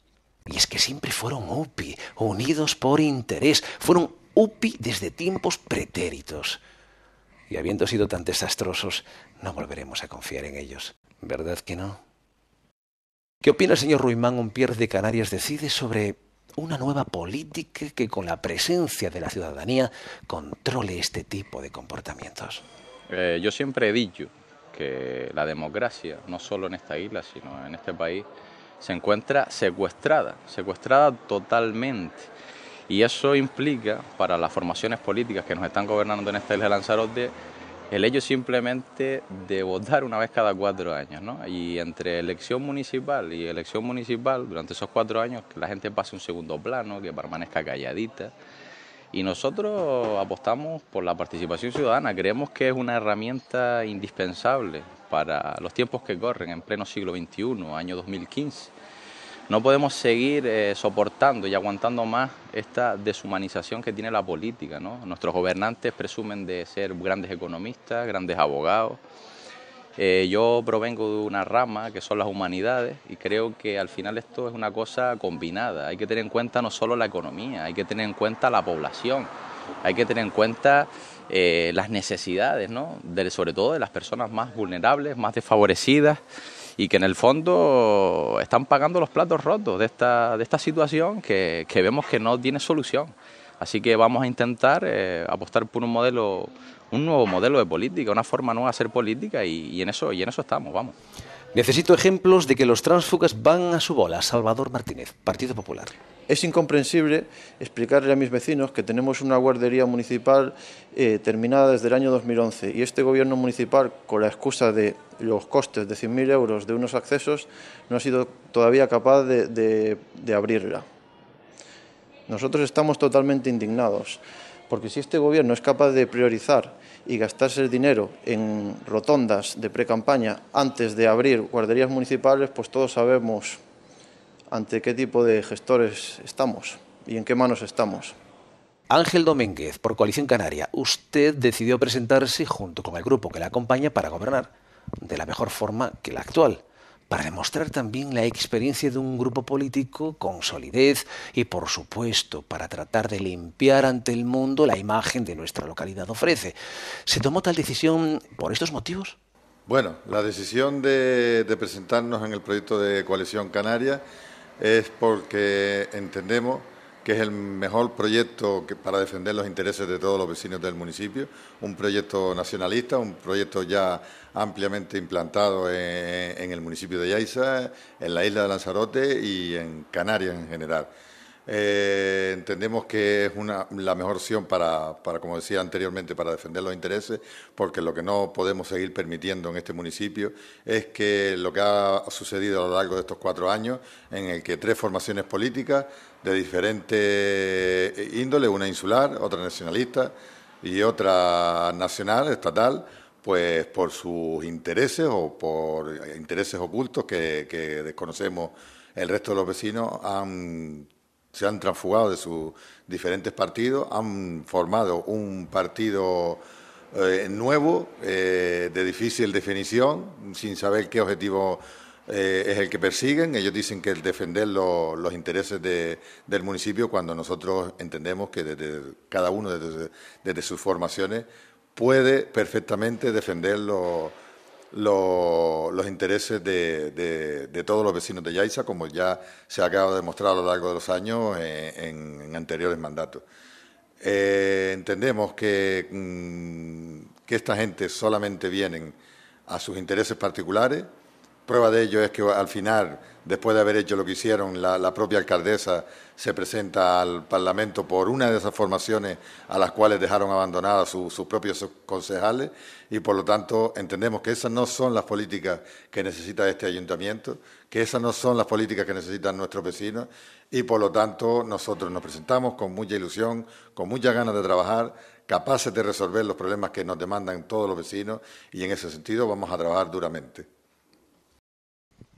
Y es que siempre fueron UPI, unidos por interés, fueron UPI desde tiempos pretéritos. Y habiendo sido tan desastrosos, no volveremos a confiar en ellos. ¿Verdad que no? ¿Qué opina el señor Ruimán un Pierre de Canarias Decide sobre una nueva política que con la presencia de la ciudadanía controle este tipo de comportamientos. Eh, yo siempre he dicho que la democracia, no solo en esta isla, sino en este país, se encuentra secuestrada, secuestrada totalmente. Y eso implica para las formaciones políticas que nos están gobernando en esta isla de Lanzarote el hecho simplemente de votar una vez cada cuatro años, ¿no? Y entre elección municipal y elección municipal, durante esos cuatro años, que la gente pase un segundo plano, que permanezca calladita. Y nosotros apostamos por la participación ciudadana, creemos que es una herramienta indispensable para los tiempos que corren en pleno siglo XXI, año 2015 no podemos seguir eh, soportando y aguantando más esta deshumanización que tiene la política. ¿no? Nuestros gobernantes presumen de ser grandes economistas, grandes abogados. Eh, yo provengo de una rama que son las humanidades y creo que al final esto es una cosa combinada. Hay que tener en cuenta no solo la economía, hay que tener en cuenta la población, hay que tener en cuenta eh, las necesidades, ¿no? sobre todo de las personas más vulnerables, más desfavorecidas y que en el fondo están pagando los platos rotos de esta, de esta situación que, vemos que no tiene solución. Así que vamos a intentar eh, apostar por un modelo, un nuevo modelo de política, una forma nueva de hacer política y, en eso, y en eso estamos, vamos. Necesito ejemplos de que los transfugas van a su bola. Salvador Martínez, Partido Popular. Es incomprensible explicarle a mis vecinos que tenemos una guardería municipal eh, terminada desde el año 2011 y este gobierno municipal, con la excusa de los costes de 100.000 euros de unos accesos, no ha sido todavía capaz de, abrirla. Nosotros estamos totalmente indignados, porque si este gobierno es capaz de priorizar y gastarse el dinero en rotondas de precampaña antes de abrir guarderías municipales, pues todos sabemos ante qué tipo de gestores estamos y en qué manos estamos. Ángel Domínguez, por Coalición Canaria, usted decidió presentarse junto con el grupo que la acompaña para gobernar de la mejor forma que la actual, para demostrar también la experiencia de un grupo político con solidez y, por supuesto, para tratar de limpiar ante el mundo la imagen de nuestra localidad ofrece. ¿Se tomó tal decisión por estos motivos? Bueno, la decisión de, de presentarnos en el proyecto de Coalición Canaria es porque entendemos que es el mejor proyecto que, para defender los intereses de todos los vecinos del municipio, un proyecto nacionalista, un proyecto ya ampliamente implantado en, el municipio de Yaiza, en la isla de Lanzarote y en Canarias en general. Eh, entendemos que es una, la mejor opción para, para, como decía anteriormente, para defender los intereses, porque lo que no podemos seguir permitiendo en este municipio es que lo que ha sucedido a lo largo de estos cuatro años, en el que tres formaciones políticas de diferentes índole, una insular, otra nacionalista y otra nacional, estatal, pues por sus intereses o por intereses ocultos que, que desconocemos el resto de los vecinos, han se han transfugado de sus diferentes partidos, han formado un partido eh, nuevo, eh, de difícil definición, sin saber qué objetivo eh, es el que persiguen. Ellos dicen que el defender los intereses del municipio, cuando nosotros entendemos que desde, cada uno desde, desde sus formaciones puede perfectamente defender los los intereses de, todos los vecinos de Yaiza, como ya se ha de demostrar a lo largo de los años eh, en, anteriores mandatos. Eh, entendemos que, mm, que esta gente solamente vienen a sus intereses particulares Prueba de ello es que al final, después de haber hecho lo que hicieron, la, propia alcaldesa se presenta al Parlamento por una de esas formaciones a las cuales dejaron abandonadas sus propios concejales y por lo tanto entendemos que esas no son las políticas que necesita este ayuntamiento, que esas no son las políticas que necesitan nuestros vecinos y por lo tanto nosotros nos presentamos con mucha ilusión, con muchas ganas de trabajar, capaces de resolver los problemas que nos demandan todos los vecinos y en ese sentido vamos a trabajar duramente.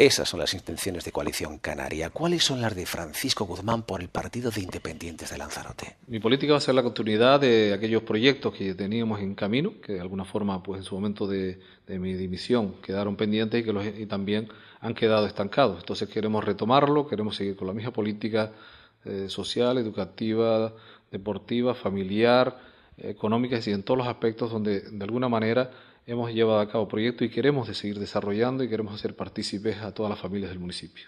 Esas son las intenciones de coalición canaria. ¿Cuáles son las de Francisco Guzmán por el Partido de Independientes de Lanzarote? Mi política va a ser la continuidad de aquellos proyectos que teníamos en camino, que de alguna forma, pues en su momento de, mi dimisión, quedaron pendientes y que los, también han quedado estancados. Entonces queremos retomarlo, queremos seguir con la misma política eh, social, educativa, deportiva, familiar, económica, y en todos los aspectos donde de alguna manera hemos llevado a cabo proyectos y queremos seguir desarrollando y queremos hacer partícipes a todas las familias del municipio.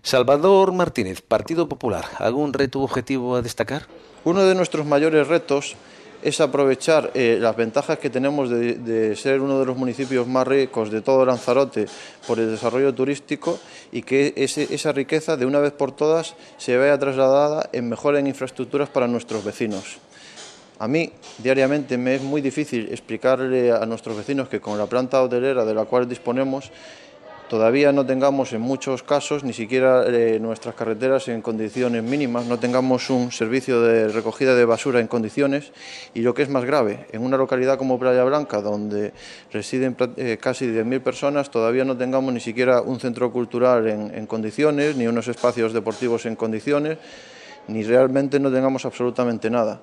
Salvador Martínez, Partido Popular, ¿algún reto objetivo a destacar? Uno de nuestros mayores retos es aprovechar eh, las ventajas que tenemos de, ser uno de los municipios más ricos de todo Lanzarote por el desarrollo turístico y que esa riqueza de una vez por todas se vaya trasladada en mejores en infraestructuras para nuestros vecinos. A mí diariamente me es muy difícil explicarle a nuestros vecinos que con la planta hotelera de la cual disponemos todavía no tengamos en muchos casos, ni siquiera eh, nuestras carreteras en condiciones mínimas, no tengamos un servicio de recogida de basura en condiciones y lo que es más grave, en una localidad como Playa Blanca, donde residen eh, casi 10.000 personas, todavía no tengamos ni siquiera un centro cultural en condiciones, ni unos espacios deportivos en condiciones, ni realmente no tengamos absolutamente nada.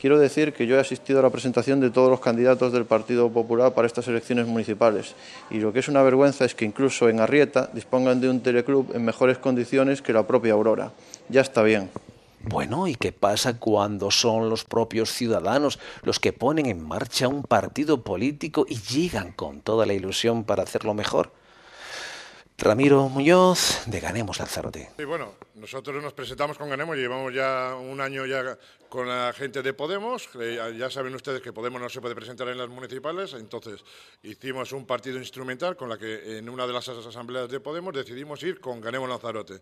Quiero decir que yo he asistido a la presentación de todos los candidatos del Partido Popular para estas elecciones municipales y lo que es una vergüenza es que incluso en Arrieta dispongan de un teleclub en mejores condiciones que la propia Aurora. Ya está bien. Bueno, ¿y qué pasa cuando son los propios ciudadanos los que ponen en marcha un partido político y llegan con toda la ilusión para hacerlo mejor? Ramiro Muñoz de Ganemos Lanzarote. Sí, bueno, nosotros nos presentamos con Ganemos, llevamos ya un año ya con la gente de Podemos, eh, ya saben ustedes que Podemos no se puede presentar en las municipales, entonces hicimos un partido instrumental con la que en una de las asambleas de Podemos decidimos ir con Ganemos Lanzarote.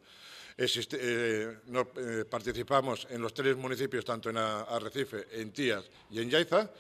Eh, no, eh, participamos en los tres municipios, tanto en Arrecife, en Tías y en Yaiza.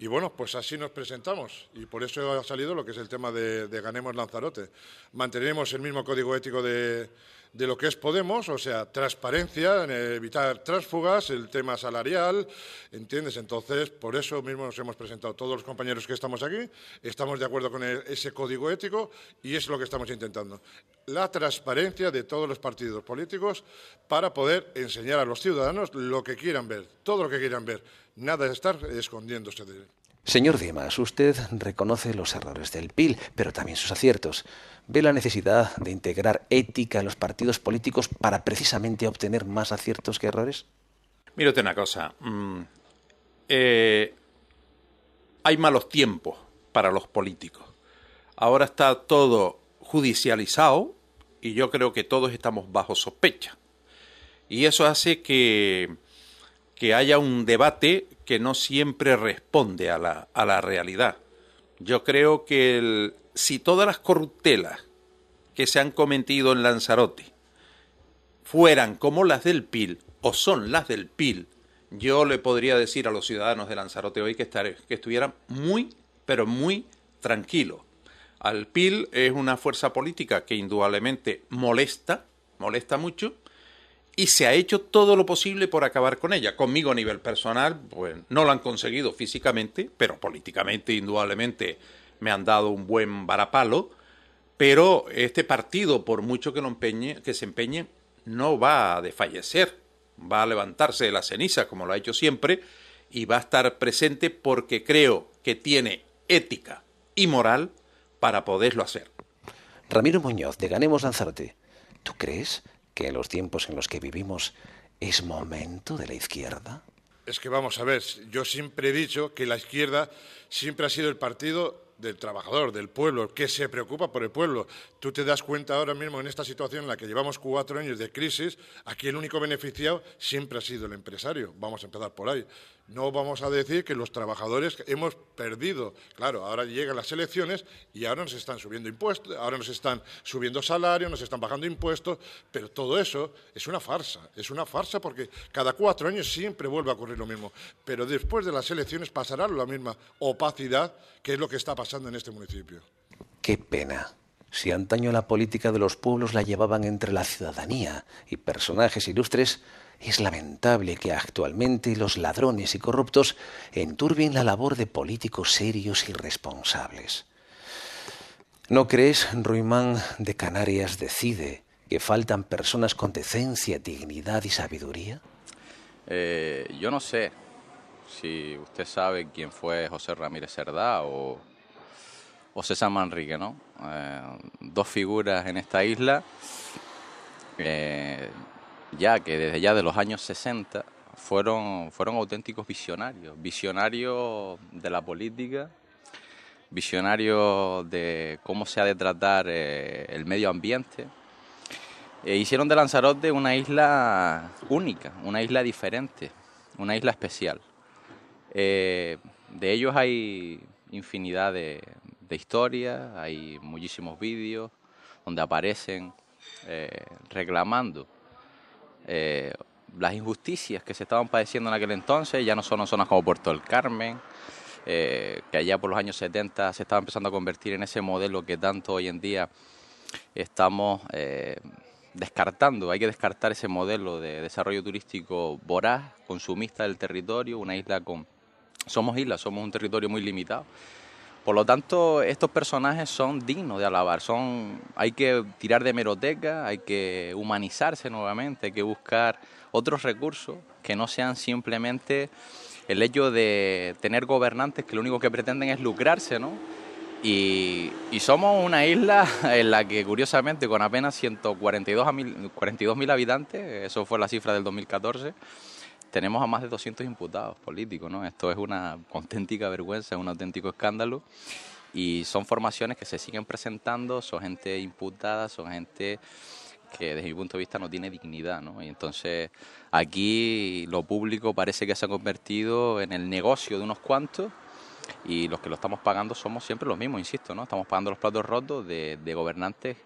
Y bueno, pues así nos presentamos y por eso ha salido lo que es el tema de, de Ganemos Lanzarote. Mantenemos el mismo código ético de, de lo que es Podemos, o sea, transparencia, evitar tránsfugas, el tema salarial, ¿entiendes? Entonces, por eso mismo nos hemos presentado todos los compañeros que estamos aquí, estamos de acuerdo con ese código ético y es lo que estamos intentando. La transparencia de todos los partidos políticos para poder enseñar a los ciudadanos lo que quieran ver, todo lo que quieran ver, nada de estar escondiéndose de él. Señor Dimas, usted reconoce los errores del PIL, pero también sus aciertos. Ve la necesidad de integrar ética en los partidos políticos para precisamente obtener más aciertos que errores. Mírate una cosa. Mm, eh, hay malos tiempos para los políticos. Ahora está todo judicializado y yo creo que todos estamos bajo sospecha. Y eso hace que, que haya un debate que no siempre responde a la, a la realidad. Yo creo que si todas las corruptelas que se han cometido en Lanzarote fueran como las del PIL o son las del PIL, yo le podría decir a los ciudadanos de Lanzarote hoy que, que estuvieran muy, pero muy tranquilos. Al PIL es una fuerza política que indudablemente molesta, molesta mucho, y se ha hecho todo lo posible por acabar con ella. Conmigo a nivel personal, pues no lo han conseguido físicamente, pero políticamente indudablemente me han dado un buen varapalo, pero este partido, por mucho que, empeñe, que se empeñe, no va a desfallecer, va a levantarse de la ceniza, como lo ha hecho siempre, y va a estar presente porque creo que tiene ética y moral para poderlo hacer. Ramiro Muñoz, de Ganemos Lanzarte, ¿tú crees que en los tiempos en los que vivimos es momento de la izquierda? Es que vamos a ver, yo siempre he dicho que la izquierda siempre ha sido el partido del trabajador, del pueblo, que se preocupa por el pueblo. Tú te das cuenta ahora mismo en esta situación en la que llevamos cuatro años de crisis, aquí el único beneficiado siempre ha sido el empresario. Vamos a empezar por ahí. No vamos a decir que los trabajadores hemos perdido. Claro, ahora llegan las elecciones y ahora nos están subiendo impuestos, ahora nos están subiendo salarios, nos están bajando impuestos, pero todo eso es una farsa. Es una farsa porque cada cuatro años siempre vuelve a ocurrir lo mismo. Pero después de las elecciones pasará la misma opacidad que es lo que está pasando en este municipio. Qué pena. Si antaño la política de los pueblos la llevaban entre la ciudadanía y personajes ilustres, es lamentable que actualmente los ladrones y corruptos enturbien la labor de políticos serios y responsables. ¿No crees, Ruimán de Canarias decide, que faltan personas con decencia, dignidad y sabiduría? Eh, yo no sé si usted sabe quién fue José Ramírez Cerdá o, José César Manrique, ¿no? Eh, dos figuras en esta isla eh, ya que desde ya de los años 60 fueron, auténticos visionarios, visionarios de la política, visionarios de cómo se ha de tratar eh, el medio ambiente. E hicieron de Lanzarote una isla única, una isla diferente, una isla especial. Eh, de ellos hay infinidad de, historias, hay muchísimos vídeos donde aparecen eh, reclamando eh, las injusticias que se estaban padeciendo en aquel entonces, ya no son zonas como Puerto del Carmen, eh, que allá por los años 70 se estaba empezando a convertir en ese modelo que tanto hoy en día estamos eh, descartando. Hay que descartar ese modelo de desarrollo turístico voraz, consumista del territorio, una isla con... Somos islas, somos un territorio muy limitado por lo tanto, estos personajes son dignos de alabar, son, hay que tirar de meroteca, hay que humanizarse nuevamente, hay que buscar otros recursos que no sean simplemente el hecho de tener gobernantes que lo único que pretenden es lucrarse, ¿no? Y, somos una isla en la que, curiosamente, con apenas 142 habitantes, eso fue la cifra del 2014, tenemos a más de 200 imputados políticos, ¿no? Esto es una auténtica vergüenza, un auténtico escándalo y son formaciones que se siguen presentando, son gente imputada, son gente que desde mi punto de vista no tiene dignidad, ¿no? Y entonces aquí lo público parece que se ha convertido en el negocio de unos cuantos y los que lo estamos pagando somos siempre los mismos, insisto, ¿no? Estamos pagando los platos rotos de, de gobernantes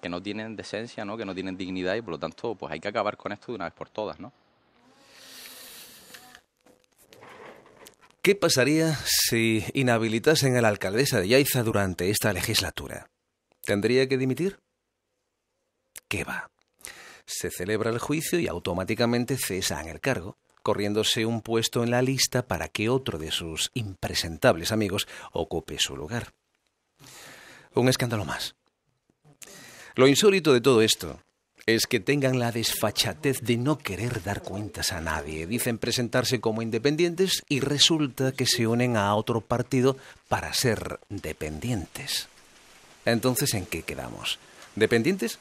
que no tienen decencia, ¿no? Que no tienen dignidad y por lo tanto pues hay que acabar con esto de una vez por todas, ¿no? ¿Qué pasaría si inhabilitasen a la alcaldesa de Yaiza durante esta legislatura? ¿Tendría que dimitir? ¿Qué va? Se celebra el juicio y automáticamente cesan el cargo, corriéndose un puesto en la lista para que otro de sus impresentables amigos ocupe su lugar. Un escándalo más. Lo insólito de todo esto es que tengan la desfachatez de no querer dar cuentas a nadie. Dicen presentarse como independientes y resulta que se unen a otro partido para ser dependientes. Entonces, ¿en qué quedamos? ¿Dependientes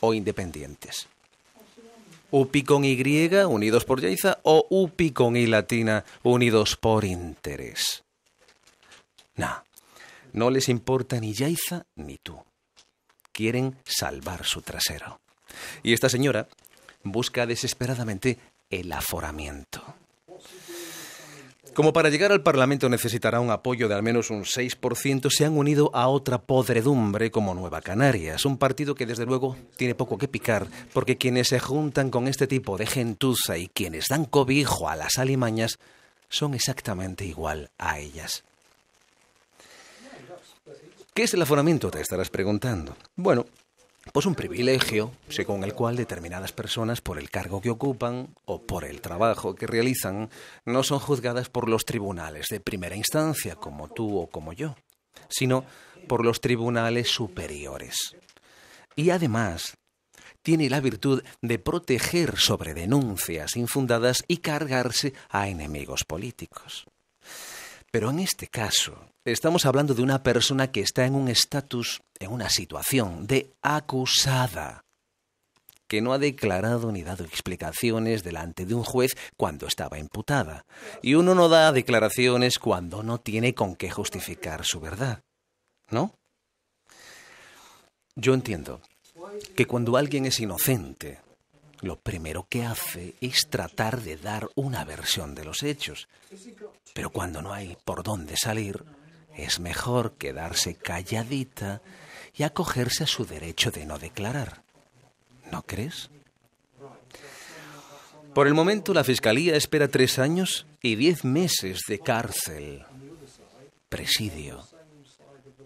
o independientes? UPI con Y unidos por Yaiza o UPI con Y latina unidos por interés. Nah, no les importa ni Yaiza ni tú. Quieren salvar su trasero. Y esta señora busca desesperadamente el aforamiento. Como para llegar al Parlamento necesitará un apoyo de al menos un 6%, se han unido a otra podredumbre como Nueva Canarias, un partido que desde luego tiene poco que picar, porque quienes se juntan con este tipo de gentuza y quienes dan cobijo a las alimañas son exactamente igual a ellas. ¿Qué es el aforamiento? Te estarás preguntando. Bueno, pues un privilegio según el cual determinadas personas por el cargo que ocupan o por el trabajo que realizan no son juzgadas por los tribunales de primera instancia como tú o como yo, sino por los tribunales superiores. Y además tiene la virtud de proteger sobre denuncias infundadas y cargarse a enemigos políticos. Pero en este caso, Estamos hablando de una persona que está en un estatus, en una situación de acusada, que no ha declarado ni dado explicaciones delante de un juez cuando estaba imputada. Y uno no da declaraciones cuando no tiene con qué justificar su verdad. ¿No? Yo entiendo que cuando alguien es inocente, lo primero que hace es tratar de dar una versión de los hechos. Pero cuando no hay por dónde salir, es mejor quedarse calladita y acogerse a su derecho de no declarar. ¿No crees? Por el momento, la Fiscalía espera tres años y diez meses de cárcel, presidio,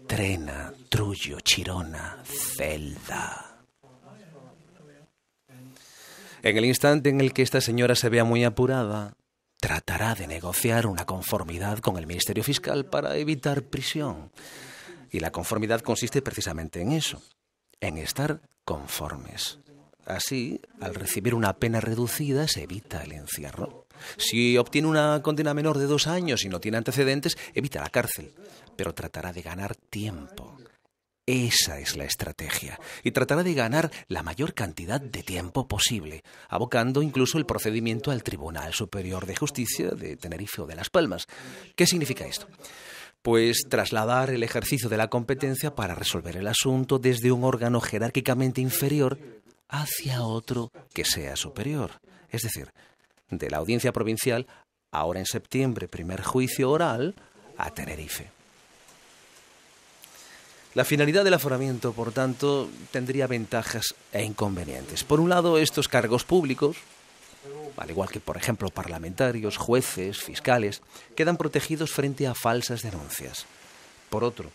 trena, trullo, chirona, celda. En el instante en el que esta señora se vea muy apurada, tratará de negociar una conformidad con el Ministerio Fiscal para evitar prisión. Y la conformidad consiste precisamente en eso, en estar conformes. Así, al recibir una pena reducida, se evita el encierro. Si obtiene una condena menor de dos años y no tiene antecedentes, evita la cárcel, pero tratará de ganar tiempo. Esa es la estrategia. Y tratará de ganar la mayor cantidad de tiempo posible, abocando incluso el procedimiento al Tribunal Superior de Justicia de Tenerife o de Las Palmas. ¿Qué significa esto? pues trasladar el ejercicio de la competencia para resolver el asunto desde un órgano jerárquicamente inferior hacia otro que sea superior. Es decir, de la audiencia provincial, ahora en septiembre, primer juicio oral, a Tenerife. La finalidad del aforamiento, por tanto, tendría ventajas e inconvenientes. Por un lado, estos cargos públicos, al igual que, por ejemplo, parlamentarios, jueces, fiscales, quedan protegidos frente a falsas denuncias. Por otro,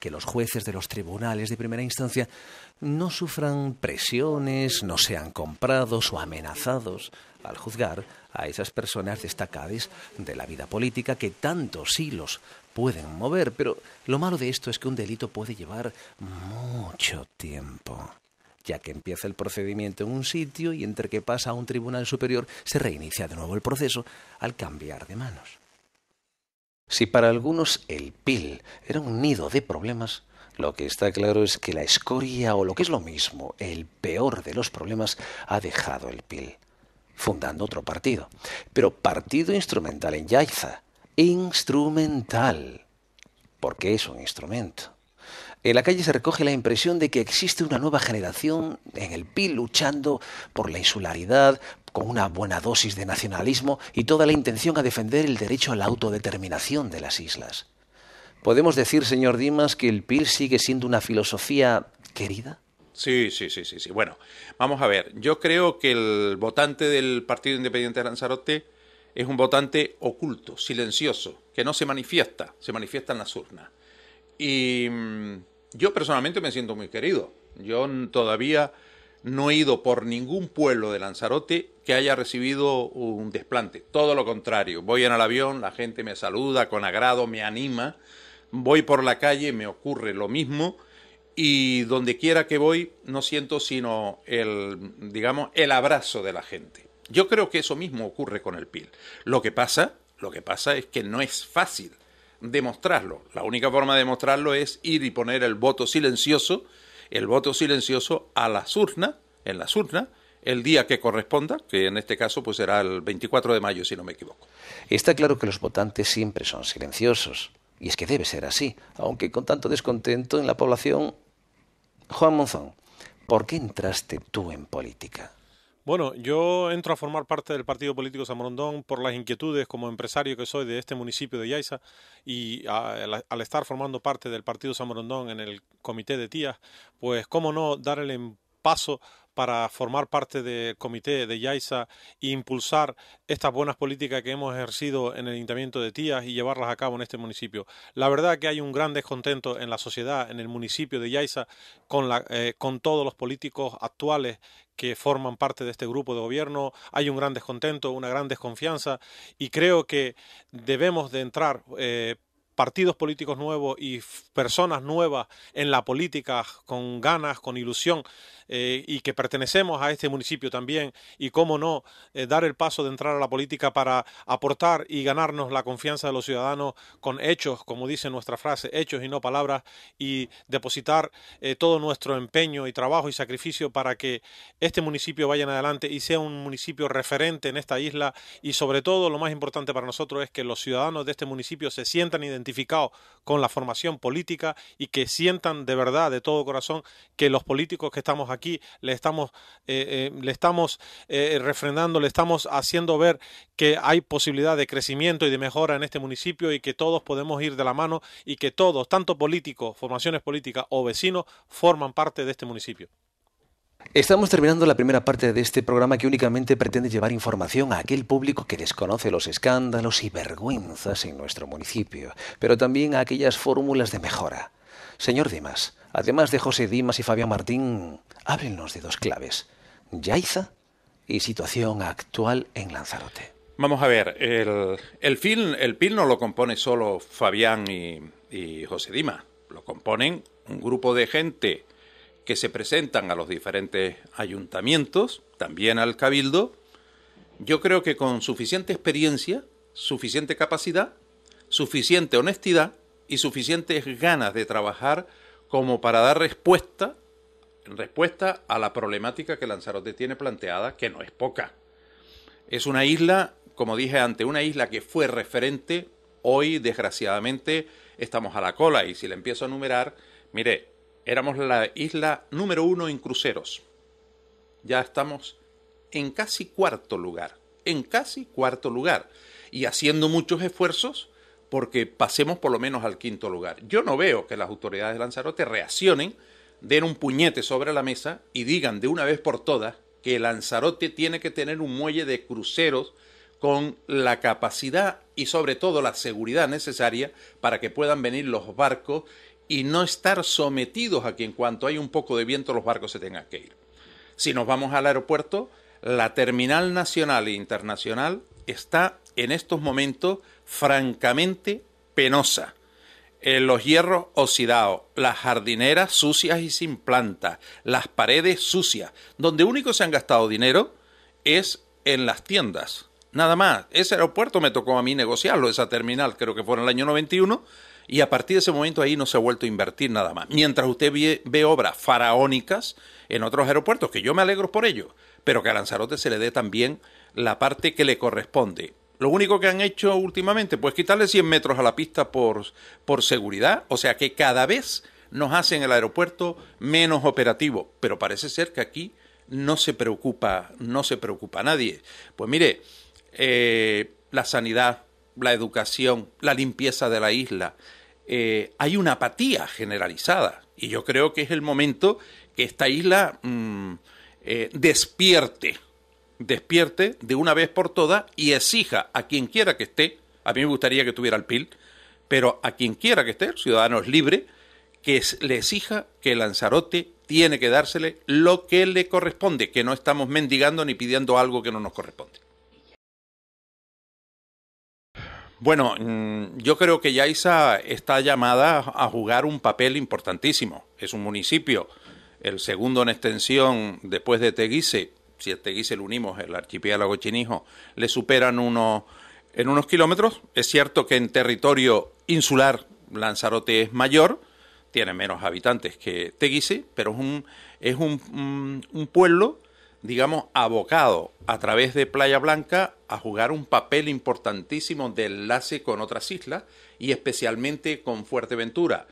que los jueces de los tribunales de primera instancia no sufran presiones, no sean comprados o amenazados al juzgar a esas personas destacadas de la vida política que tantos hilos pueden mover, pero lo malo de esto es que un delito puede llevar mucho tiempo ya que empieza el procedimiento en un sitio y entre que pasa a un tribunal superior se reinicia de nuevo el proceso al cambiar de manos. Si para algunos el PIL era un nido de problemas, lo que está claro es que la escoria, o lo que es lo mismo, el peor de los problemas, ha dejado el PIL, fundando otro partido, pero partido instrumental en Yaiza, instrumental, porque es un instrumento. En la calle se recoge la impresión de que existe una nueva generación en el PIL luchando por la insularidad, con una buena dosis de nacionalismo y toda la intención a defender el derecho a la autodeterminación de las islas. ¿Podemos decir, señor Dimas, que el PIL sigue siendo una filosofía querida? Sí, sí, sí, sí, sí. Bueno, vamos a ver. Yo creo que el votante del Partido Independiente de Lanzarote es un votante oculto, silencioso, que no se manifiesta, se manifiesta en las urnas. Y mm, yo personalmente me siento muy querido. Yo todavía no he ido por ningún pueblo de Lanzarote que haya recibido un desplante. Todo lo contrario, voy en el avión, la gente me saluda con agrado, me anima, voy por la calle, me ocurre lo mismo y donde quiera que voy no siento sino el, digamos, el abrazo de la gente. Yo creo que eso mismo ocurre con el PIL. Lo que pasa, lo que pasa es que no es fácil demostrarlo. La única forma de demostrarlo es ir y poner el voto silencioso, el voto silencioso a la urnas, en las urnas, el día que corresponda, que en este caso pues será el 24 de mayo, si no me equivoco. Está claro que los votantes siempre son silenciosos, y es que debe ser así, aunque con tanto descontento en la población. Juan Monzón, ¿por qué entraste tú en política? Bueno, yo entro a formar parte del Partido Político Samorondón por las inquietudes como empresario que soy de este municipio de Yaiza y al estar formando parte del Partido Samorondón en el comité de tías, pues cómo no dar el paso para formar parte del comité de Yaiza e impulsar estas buenas políticas que hemos ejercido en el Ayuntamiento de Tías y llevarlas a cabo en este municipio. La verdad que hay un gran descontento en la sociedad, en el municipio de Yaiza, con, la, eh, con todos los políticos actuales que forman parte de este grupo de gobierno. Hay un gran descontento, una gran desconfianza y creo que debemos de entrar eh, partidos políticos nuevos y personas nuevas en la política con ganas, con ilusión eh, y que pertenecemos a este municipio también y cómo no eh, dar el paso de entrar a la política para aportar y ganarnos la confianza de los ciudadanos con hechos, como dice nuestra frase, hechos y no palabras y depositar eh, todo nuestro empeño y trabajo y sacrificio para que este municipio vaya en adelante y sea un municipio referente en esta isla y sobre todo lo más importante para nosotros es que los ciudadanos de este municipio se sientan identificados con la formación política y que sientan de verdad, de todo corazón, que los políticos que estamos aquí le estamos, eh, eh, le estamos eh, refrendando, le estamos haciendo ver que hay posibilidad de crecimiento y de mejora en este municipio y que todos podemos ir de la mano y que todos, tanto políticos, formaciones políticas o vecinos, forman parte de este municipio. Estamos terminando la primera parte de este programa que únicamente pretende llevar información a aquel público que desconoce los escándalos y vergüenzas en nuestro municipio, pero también a aquellas fórmulas de mejora. Señor Dimas, además de José Dimas y Fabián Martín, háblenos de dos claves, Yaiza y situación actual en Lanzarote. Vamos a ver, el, film, el PIL no lo compone solo Fabián y, y José Dimas, lo componen un grupo de gente que se presentan a los diferentes ayuntamientos, también al cabildo, yo creo que con suficiente experiencia, suficiente capacidad, suficiente honestidad y suficientes ganas de trabajar como para dar respuesta, respuesta a la problemática que Lanzarote tiene planteada, que no es poca. Es una isla, como dije antes, una isla que fue referente, hoy desgraciadamente estamos a la cola y si le empiezo a enumerar, mire, éramos la isla número uno en cruceros. Ya estamos en casi cuarto lugar, en casi cuarto lugar, y haciendo muchos esfuerzos porque pasemos por lo menos al quinto lugar. Yo no veo que las autoridades de Lanzarote reaccionen, den un puñete sobre la mesa y digan de una vez por todas que Lanzarote tiene que tener un muelle de cruceros con la capacidad y sobre todo la seguridad necesaria para que puedan venir los barcos y no estar sometidos a que en cuanto hay un poco de viento los barcos se tengan que ir. Si nos vamos al aeropuerto, la terminal nacional e internacional está en estos momentos francamente penosa. Eh, los hierros oxidados, las jardineras sucias y sin plantas, las paredes sucias. Donde único se han gastado dinero es en las tiendas. Nada más. Ese aeropuerto me tocó a mí negociarlo, esa terminal, creo que fue en el año 91 y a partir de ese momento ahí no se ha vuelto a invertir nada más. Mientras usted ve, obras faraónicas en otros aeropuertos, que yo me alegro por ello, pero que a Lanzarote se le dé también la parte que le corresponde. Lo único que han hecho últimamente, pues quitarle 100 metros a la pista por, por seguridad, o sea que cada vez nos hacen el aeropuerto menos operativo, pero parece ser que aquí no se preocupa, no se preocupa nadie. Pues mire, eh, la sanidad, la educación, la limpieza de la isla, eh, hay una apatía generalizada. Y yo creo que es el momento que esta isla mm, eh, despierte, despierte de una vez por todas y exija a quien quiera que esté, a mí me gustaría que tuviera el PIL, pero a quien quiera que esté, ciudadanos libres, que le exija que Lanzarote tiene que dársele lo que le corresponde, que no estamos mendigando ni pidiendo algo que no nos corresponde. Bueno, mm, yo creo que Yaiza está llamada a jugar un papel importantísimo. Es un municipio, el segundo en extensión después de Teguise. Si a Teguise lo unimos, el archipiélago chinijo, le superan en unos kilómetros. Es cierto que en territorio insular Lanzarote es mayor, tiene menos habitantes que Teguise, pero es un, es un mm, pueblo digamos, abocado a través de Playa Blanca a jugar un papel importantísimo de enlace con otras islas y especialmente con Fuerteventura.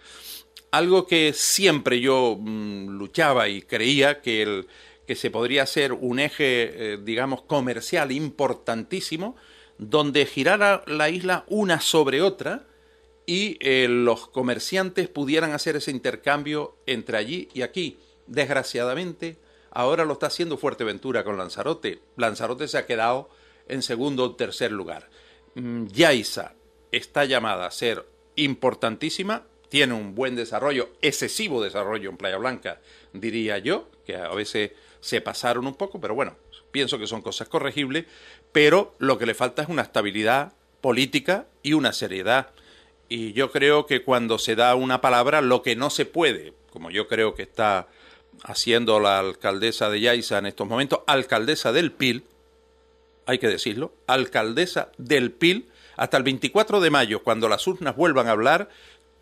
Algo que siempre yo mm, luchaba y creía que, el, que se podría hacer un eje, eh, digamos, comercial importantísimo, donde girara la isla una sobre otra y eh, los comerciantes pudieran hacer ese intercambio entre allí y aquí. Desgraciadamente, Ahora lo está haciendo Fuerteventura con Lanzarote. Lanzarote se ha quedado en segundo o tercer lugar. Mm, Yaisa está llamada a ser importantísima, tiene un buen desarrollo, excesivo desarrollo en Playa Blanca, diría yo, que a veces se pasaron un poco, pero bueno, pienso que son cosas corregibles, pero lo que le falta es una estabilidad política y una seriedad. Y yo creo que cuando se da una palabra, lo que no se puede, como yo creo que está haciendo la alcaldesa de Yaiza en estos momentos, alcaldesa del PIL, hay que decirlo, alcaldesa del PIL, hasta el 24 de mayo, cuando las urnas vuelvan a hablar,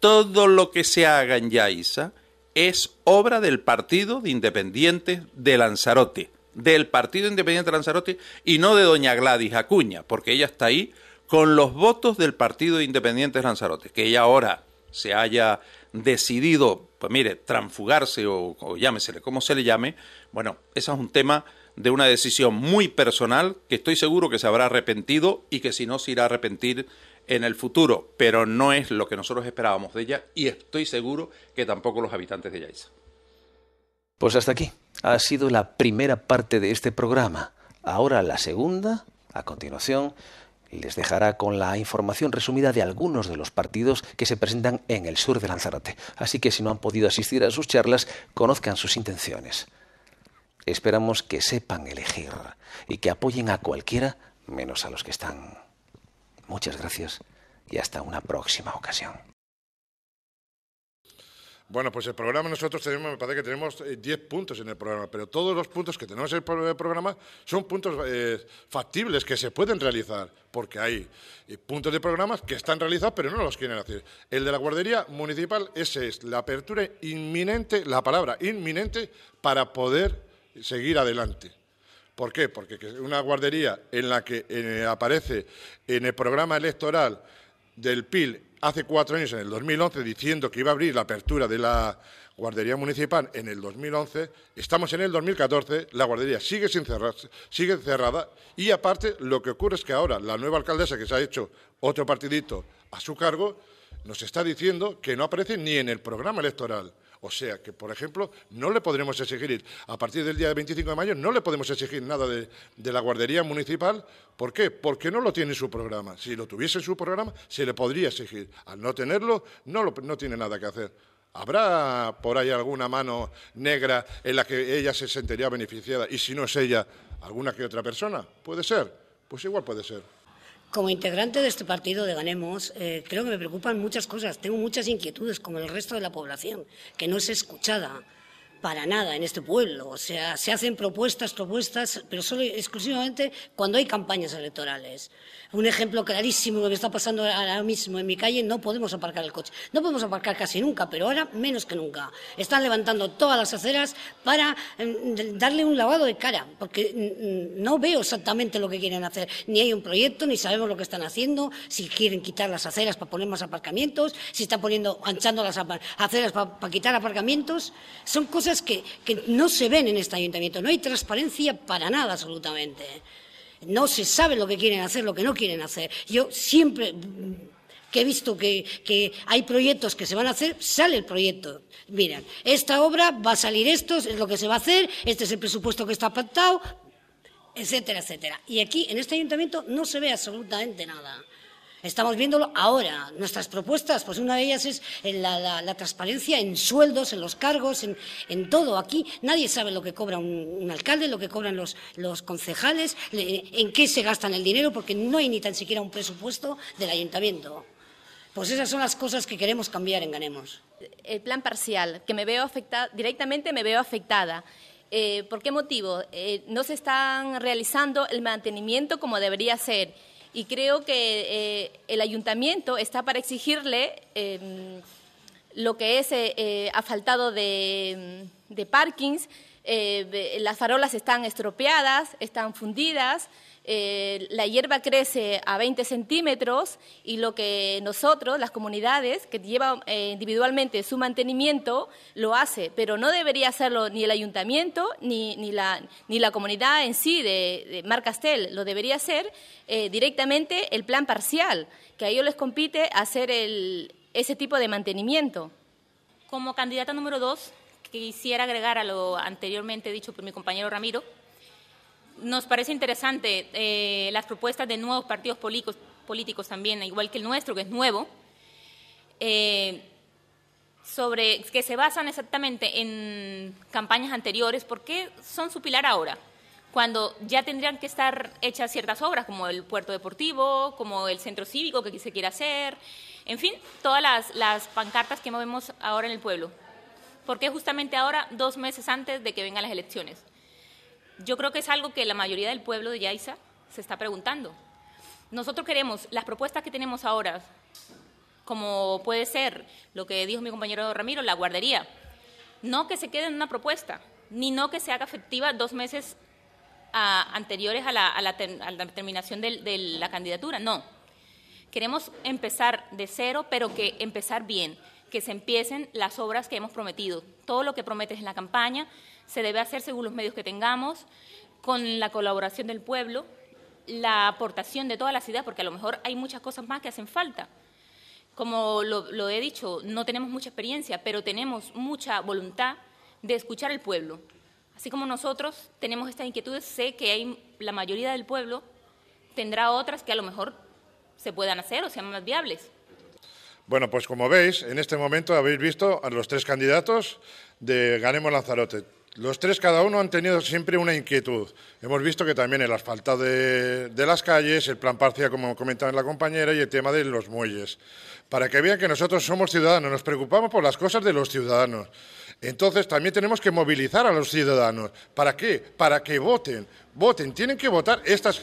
todo lo que se haga en Yaiza es obra del Partido de Independientes de Lanzarote, del Partido Independiente de Lanzarote y no de doña Gladys Acuña, porque ella está ahí con los votos del Partido de de Lanzarote, que ella ahora se haya decidido, pues mire, transfugarse o, llámesele como se le llame, bueno, ese es un tema de una decisión muy personal que estoy seguro que se habrá arrepentido y que si no se irá a arrepentir en el futuro, pero no es lo que nosotros esperábamos de ella y estoy seguro que tampoco los habitantes de Yaiza. Pues hasta aquí. Ha sido la primera parte de este programa. Ahora la segunda, a continuación, les dejará con la información resumida de algunos de los partidos que se presentan en el sur de Lanzarote. Así que si no han podido asistir a sus charlas, conozcan sus intenciones. Esperamos que sepan elegir y que apoyen a cualquiera menos a los que están. Muchas gracias y hasta una próxima ocasión. Bueno, pues el programa nosotros tenemos, me parece que tenemos 10 eh, puntos en el programa, pero todos los puntos que tenemos en el programa son puntos eh, factibles que se pueden realizar, porque hay eh, puntos de programas que están realizados pero no los quieren hacer. El de la guardería municipal, ese es la apertura inminente, la palabra inminente, para poder seguir adelante. ¿Por qué? Porque una guardería en la que aparece en el programa electoral del PIL hace cuatro años, en el 2011, diciendo que iba a abrir la apertura de la guardería municipal en el 2011, estamos en el 2014, la guardería sigue sin cerrarse, sigue cerrada y aparte lo que ocurre es que ahora la nueva alcaldesa que se ha hecho otro partidito a su cargo nos está diciendo que no aparece ni en el programa electoral. O sea que, por ejemplo, no le podremos exigir, a partir del día 25 de mayo, no le podemos exigir nada de, la guardería municipal. ¿Por qué? Porque no lo tiene su programa. Si lo tuviese en su programa, se le podría exigir. Al no tenerlo, no, no tiene nada que hacer. ¿Habrá por ahí alguna mano negra en la que ella se sentiría beneficiada? Y si no es ella, alguna que otra persona. Puede ser. Pues igual puede ser. Como integrante de este partido de Ganemos, eh, creo que me preocupan muchas cosas. Tengo muchas inquietudes, como el resto de la población, que no es escuchada para nada en este pueblo. O sea, se hacen propuestas, propuestas, pero solo exclusivamente cuando hay campañas electorales. Un ejemplo clarísimo que está pasando ahora mismo en mi calle, no podemos aparcar el coche. No podemos aparcar casi nunca, pero ahora menos que nunca. Están levantando todas las aceras para em, darle un lavado de cara, porque mm, mm, no veo exactamente lo que quieren hacer. Ni hay un proyecto, ni sabemos lo que están haciendo, si quieren quitar las aceras para poner más aparcamientos, si están poniendo, anchando las aceras para, para quitar aparcamientos. Son cosas que, no se ven en este ayuntamiento. No hay transparencia para nada, absolutamente. No se sabe lo que quieren hacer, lo que no quieren hacer. Yo siempre mm, que he visto que, hay proyectos que se van a hacer, sale el proyecto. Miren, esta obra va a salir esto, es lo que se va a hacer, este es el presupuesto que está pactado, etcétera, etcétera. Y aquí, en este ayuntamiento, no se ve absolutamente nada. Estamos viéndolo ahora. Nuestras propuestas, pues una de ellas es eh, la, transparencia en sueldos, en los cargos, en, todo. Aquí nadie sabe lo que cobra un, alcalde, lo que cobran los, concejales, en qué se gastan el dinero, porque no hay ni tan siquiera un presupuesto del ayuntamiento. Pues esas son las cosas que queremos cambiar en Ganemos. El plan parcial, que me veo afectada, directamente me veo afectada. Eh, ¿Por qué motivo? Eh, no se están realizando el mantenimiento como debería ser. Y creo que eh, el ayuntamiento está para exigirle em, lo que es eh, eh, asfaltado de parkings, las farolas están estropeadas, están fundidas. Eh, la hierba crece a 20 centímetros y lo que nosotros, las comunidades, que llevan eh, individualmente su mantenimiento, lo hace, pero no debería hacerlo ni el ayuntamiento ni, la, comunidad en sí de, Mar Castel. lo debería hacer eh, directamente el plan parcial, que a ellos les compite hacer ese tipo de mantenimiento. Como candidata número dos, quisiera agregar a lo anteriormente dicho por mi compañero Ramiro, nos parece interesante eh, las propuestas de nuevos partidos políticos, también, igual que el nuestro, que es nuevo, eh, sobre que se basan exactamente en campañas anteriores, ¿por qué son su pilar ahora? Cuando ya tendrían que estar hechas ciertas obras, como el puerto deportivo, como el centro cívico que se quiere hacer, en fin, todas las, las pancartas que movemos ahora en el pueblo. ¿Por qué justamente ahora, dos meses antes de que vengan las elecciones? Yo creo que es algo que la mayoría del pueblo de Yaiza se está preguntando. Nosotros queremos, las propuestas que tenemos ahora, como puede ser lo que dijo mi compañero Ramiro, la guardería, no que se quede en una propuesta, ni no que se haga efectiva dos meses ah, anteriores a la, a, terminación de la candidatura, no. Queremos empezar de cero, pero que empezar bien que se empiecen las obras que hemos prometido. Todo lo que prometes en la campaña se debe hacer según los medios que tengamos, con la colaboración del pueblo, la aportación de toda la ciudad, porque a lo mejor hay muchas cosas más que hacen falta. Como lo, he dicho, no tenemos mucha experiencia, pero tenemos mucha voluntad de escuchar al pueblo. Así como nosotros tenemos estas inquietudes, sé que la mayoría del pueblo tendrá otras que a lo mejor se puedan hacer o sean más viables. Bueno, pues como veis, en este momento habéis visto a los tres candidatos de Ganemos Lanzarote. Los tres, cada uno, han tenido siempre una inquietud. Hemos visto que también el asfaltado de, de las calles, el plan parcial, como comentaba la compañera, y el tema de los muelles. Para que vean que nosotros somos ciudadanos, nos preocupamos por las cosas de los ciudadanos. Entonces, también tenemos que movilizar a los ciudadanos. ¿Para qué? Para que voten voten, tienen que votar estas,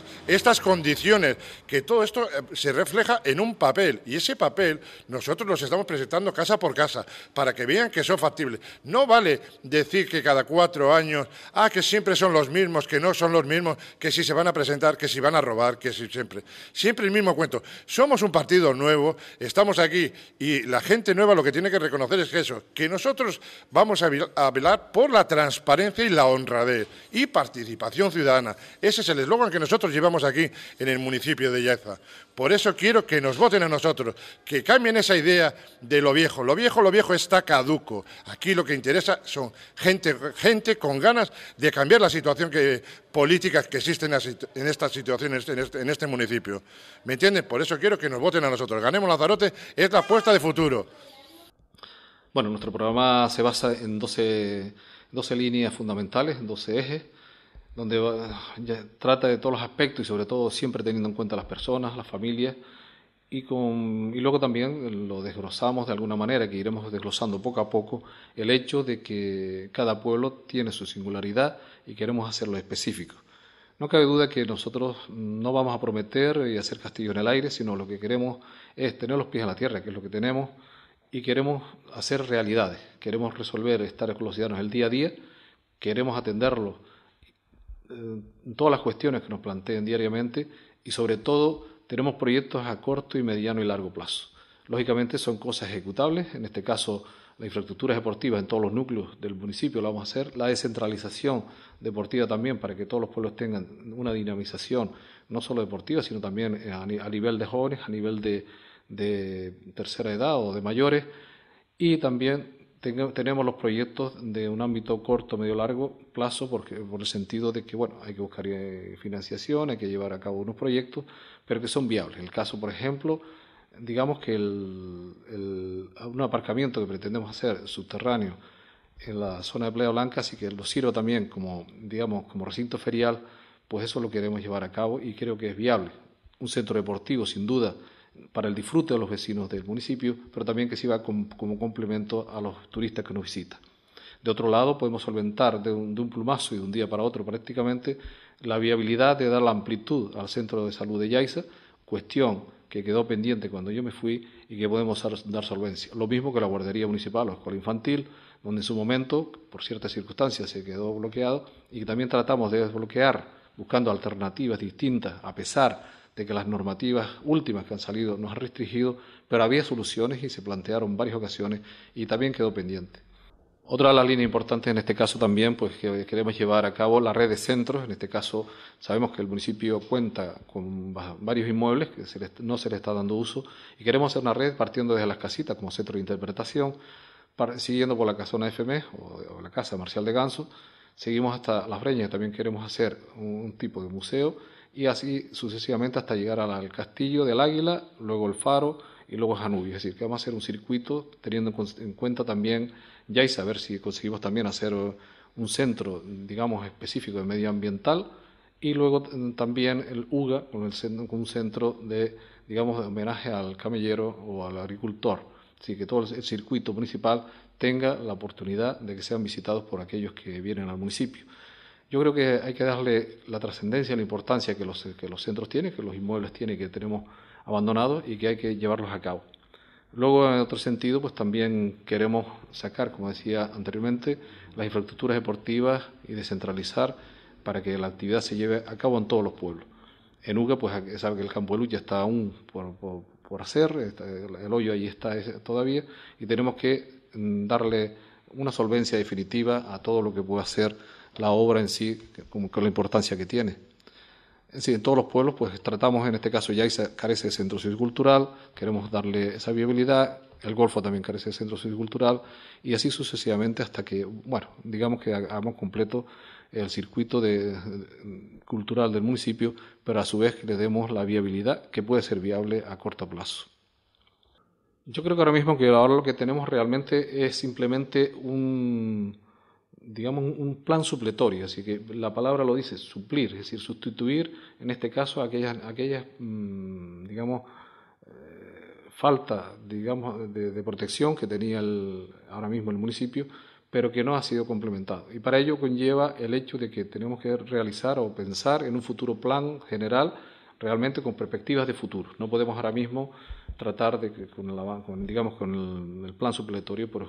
condiciones, que todo esto eh, se refleja en un papel y ese papel nosotros los estamos presentando casa por casa para que vean que son factibles. No vale decir que cada cuatro años, ah, que siempre son los mismos, que no son los mismos, que si se van a presentar, que si van a robar, que si siempre. Siempre el mismo cuento. Somos un partido nuevo, estamos aquí y la gente nueva lo que tiene que reconocer es eso, que nosotros vamos a velar por la transparencia y la honradez y participación ciudadana ese es el eslogan que nosotros llevamos aquí en el municipio de Yaza. Por eso quiero que nos voten a nosotros, que cambien esa idea de lo viejo. Lo viejo, lo viejo está caduco. Aquí lo que interesa son gente, gente con ganas de cambiar la situación que, política que existe en, estas situaciones, este, en este, municipio. ¿Me entienden? Por eso quiero que nos voten a nosotros. Ganemos Lazarote, es la apuesta de futuro. Bueno, nuestro programa se basa en 12, 12 líneas fundamentales, en 12 ejes donde trata de todos los aspectos y sobre todo siempre teniendo en cuenta las personas, las familias y, con, y luego también lo desglosamos de alguna manera, que iremos desglosando poco a poco el hecho de que cada pueblo tiene su singularidad y queremos hacerlo específico. No cabe duda que nosotros no vamos a prometer y hacer castillo en el aire, sino lo que queremos es tener los pies en la tierra, que es lo que tenemos, y queremos hacer realidades, queremos resolver, estar con los ciudadanos el día a día, queremos atenderlos eh, todas las cuestiones que nos planteen diariamente y sobre todo tenemos proyectos a corto y mediano y largo plazo. Lógicamente son cosas ejecutables, en este caso la infraestructura deportiva en todos los núcleos del municipio la vamos a hacer, la descentralización deportiva también para que todos los pueblos tengan una dinamización, no solo deportiva, sino también eh, a nivel de jóvenes, a nivel de tercera edad o de mayores, y también tenemos los proyectos de un ámbito corto, medio, largo plazo, porque, por el sentido de que, bueno, hay que buscar eh, financiación, hay que llevar a cabo unos proyectos, pero que son viables. En el caso, por ejemplo, digamos que un aparcamiento que pretendemos hacer subterráneo en la zona de Playa Blanca, así que lo sirva también como, digamos, como recinto ferial, pues eso lo queremos llevar a cabo y creo que es viable. Un centro deportivo, sin duda, para el disfrute de los vecinos del municipio, pero también que sirva como, complemento a los turistas que nos visitan. De otro lado, podemos solventar de un, plumazo y de un día para otro prácticamente la viabilidad de dar la amplitud al centro de salud de Yaiza, cuestión que quedó pendiente cuando yo me fui y que podemos dar solvencia. Lo mismo que la guardería municipal o escuela infantil, donde en su momento, por ciertas circunstancias, se quedó bloqueado y que también tratamos de desbloquear buscando alternativas distintas a pesar de que las normativas últimas que han salido nos han restringido, pero había soluciones y se plantearon varias ocasiones y también quedó pendiente. Otra de las líneas importantes en este caso también, pues que queremos llevar a cabo la red de centros. En este caso, sabemos que el municipio cuenta con varios inmuebles que no se le está dando uso y queremos hacer una red partiendo desde las casitas como centro de interpretación, siguiendo por la casona FM e o, la casa Marcial de Ganso. Seguimos hasta Las Breñas, también queremos hacer un tipo de museo y así sucesivamente hasta llegar al castillo del Águila, luego el Faro y luego Janubio. Es decir, que vamos a hacer un circuito teniendo en cuenta también ya y saber si conseguimos también hacer uh, un centro, digamos, específico de medioambiental y luego mm, también el UGA con, con un centro de, digamos, de homenaje al camellero o al agricultor. Así que todo el circuito municipal tenga la oportunidad de que sean visitados por aquellos que vienen al municipio. Yo creo que hay que darle la trascendencia, la importancia que los, los centros tienen, que los inmuebles tienen, que tenemos abandonados y que hay que llevarlos a cabo. Luego, en otro sentido, pues también queremos sacar, como decía anteriormente, las infraestructuras deportivas y descentralizar para que la actividad se lleve a cabo en todos los pueblos. En UGA, pues sabe que el campo de lucha está aún por, hacer, el hoyo ahí está todavía, y tenemos que mm, darle una solvencia definitiva a todo lo que pueda ser la obra en sí, como con la importancia que tiene. En en todos los pueblos pues tratamos, en este caso ya carece de centro cultural, queremos darle esa viabilidad, el Golfo también carece de centro cultural y así sucesivamente hasta que, bueno, digamos que hagamos completo el circuito cultural del municipio, pero a su vez le demos la viabilidad que puede ser viable a corto plazo. Yo creo que ahora mismo que ahora lo que tenemos realmente es simplemente un, digamos, un plan supletorio, así que la palabra lo dice, suplir, es decir, sustituir, en este caso, aquellas, aquellas mm, digamos, eh, falta, digamos, de, protección que tenía el, ahora mismo el municipio, pero que no ha sido complementado. Y para ello conlleva el hecho de que tenemos que realizar o pensar en un futuro plan general realmente con perspectivas de futuro. No podemos ahora mismo tratar de que con, con digamos, con el, el plan supletorio, por,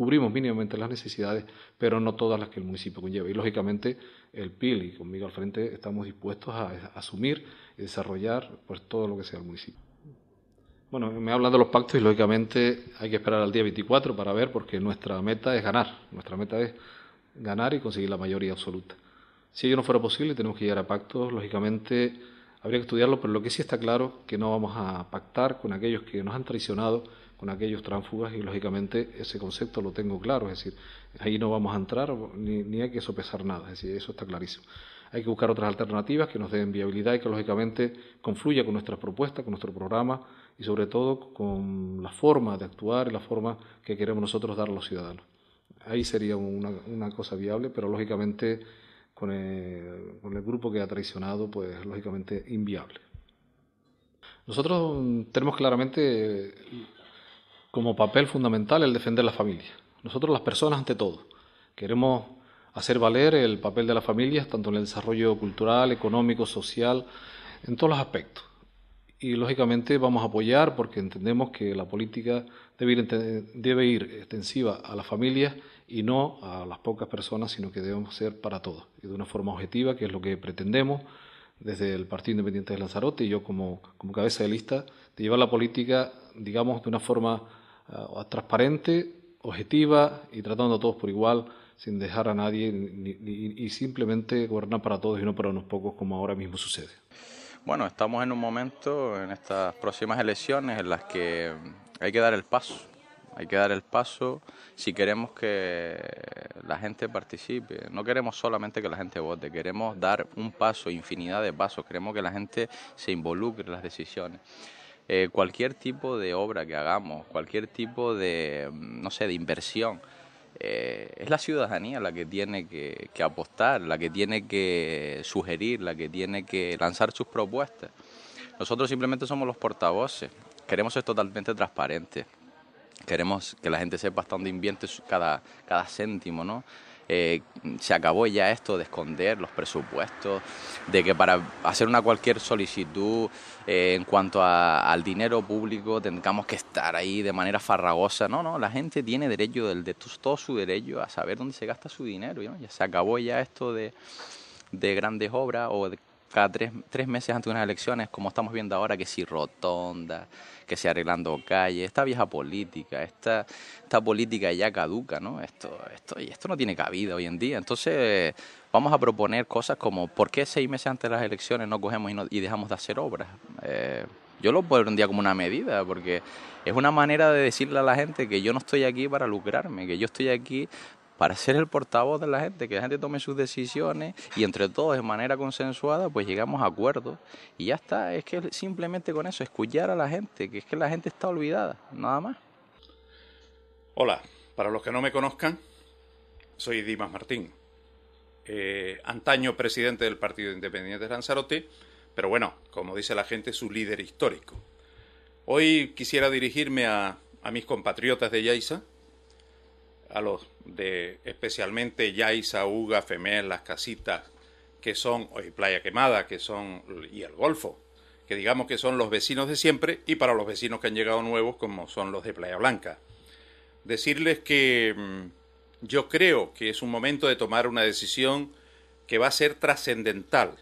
cubrimos mínimamente las necesidades, pero no todas las que el municipio conlleva. Y lógicamente el PIL y conmigo al frente estamos dispuestos a, asumir y desarrollar pues, todo lo que sea el municipio. Bueno, me hablan de los pactos y lógicamente hay que esperar al día 24 para ver porque nuestra meta es ganar. Nuestra meta es ganar y conseguir la mayoría absoluta. Si ello no fuera posible, tenemos que llegar a pactos. Lógicamente habría que estudiarlo, pero lo que sí está claro es que no vamos a pactar con aquellos que nos han traicionado con aquellos tránsfugas y lógicamente ese concepto lo tengo claro, es decir, ahí no vamos a entrar ni, hay que sopesar nada, es decir, eso está clarísimo. Hay que buscar otras alternativas que nos den viabilidad y que lógicamente confluya con nuestras propuestas, con nuestro programa y sobre todo con la forma de actuar y la forma que queremos nosotros dar a los ciudadanos. Ahí sería una, cosa viable, pero lógicamente con el, con el grupo que ha traicionado, pues lógicamente inviable. Nosotros tenemos claramente como papel fundamental el defender la familia. Nosotros las personas ante todo. Queremos hacer valer el papel de las familias tanto en el desarrollo cultural, económico, social, en todos los aspectos. Y lógicamente vamos a apoyar porque entendemos que la política debe ir, extensiva a las familias y no a las pocas personas, sino que debemos ser para todos y de una forma objetiva, que es lo que pretendemos desde el Partido Independiente de Lanzarote y yo como, como cabeza de lista, de llevar la política, digamos, de una forma Ah, transparente, objetiva y tratando a todos por igual, sin dejar a nadie y simplemente gobernar para todos y no para unos pocos como ahora mismo sucede. Bueno, estamos en un momento en estas próximas elecciones en las que hay que dar el paso. Hay que dar el paso si queremos que la gente participe. No queremos solamente que la gente vote, queremos dar un paso, infinidad de pasos. Queremos que la gente se involucre en las decisiones. Eh, cualquier tipo de obra que hagamos, cualquier tipo de, mm, no sé, de inversión. Eh, es la ciudadanía la que tiene que, apostar, la que tiene que sugerir, la que tiene que lanzar sus propuestas. Nosotros simplemente somos los portavoces, queremos ser totalmente transparentes, queremos que la gente sepa hasta dónde invierte cada, cada céntimo, ¿no? Eh, se acabó ya esto de esconder los presupuestos, de que para hacer una cualquier solicitud eh, en cuanto al dinero público tengamos que estar ahí de manera farragosa. No, no, la gente tiene derecho, del, de todo su derecho a saber dónde se gasta su dinero. Ya se acabó ya esto de, de grandes obras o de cada tres, meses antes de unas elecciones, como estamos viendo ahora, que si rotonda, que se arreglando calles, esta vieja política, esta, esta política ya caduca, ¿no? Esto, esto, y esto no tiene cabida hoy en día. Entonces, vamos a proponer cosas como, ¿por qué seis meses antes de las elecciones no cogemos y, dejamos de hacer obras? Eh, yo lo día como una medida, porque es una manera de decirle a la gente que yo no estoy aquí para lucrarme, que yo estoy aquí para ser el portavoz de la gente, que la gente tome sus decisiones y entre todos de manera consensuada pues llegamos a acuerdos y ya está, es que simplemente con eso, escuchar a la gente, que es que la gente está olvidada, nada más. Hola, para los que no me conozcan, soy Dimas Martín, eh, antaño presidente del Partido Independiente de Lanzarote, pero bueno, como dice la gente, su líder histórico. Hoy quisiera dirigirme a, a mis compatriotas de Yaiza, a los de especialmente Yaiza, Uga, Femel, las casitas, que son, hoy Playa Quemada, que son, y el Golfo, que digamos que son los vecinos de siempre, y para los vecinos que han llegado nuevos, como son los de Playa Blanca. Decirles que mm, yo creo que es un momento de tomar una decisión que va a ser trascendental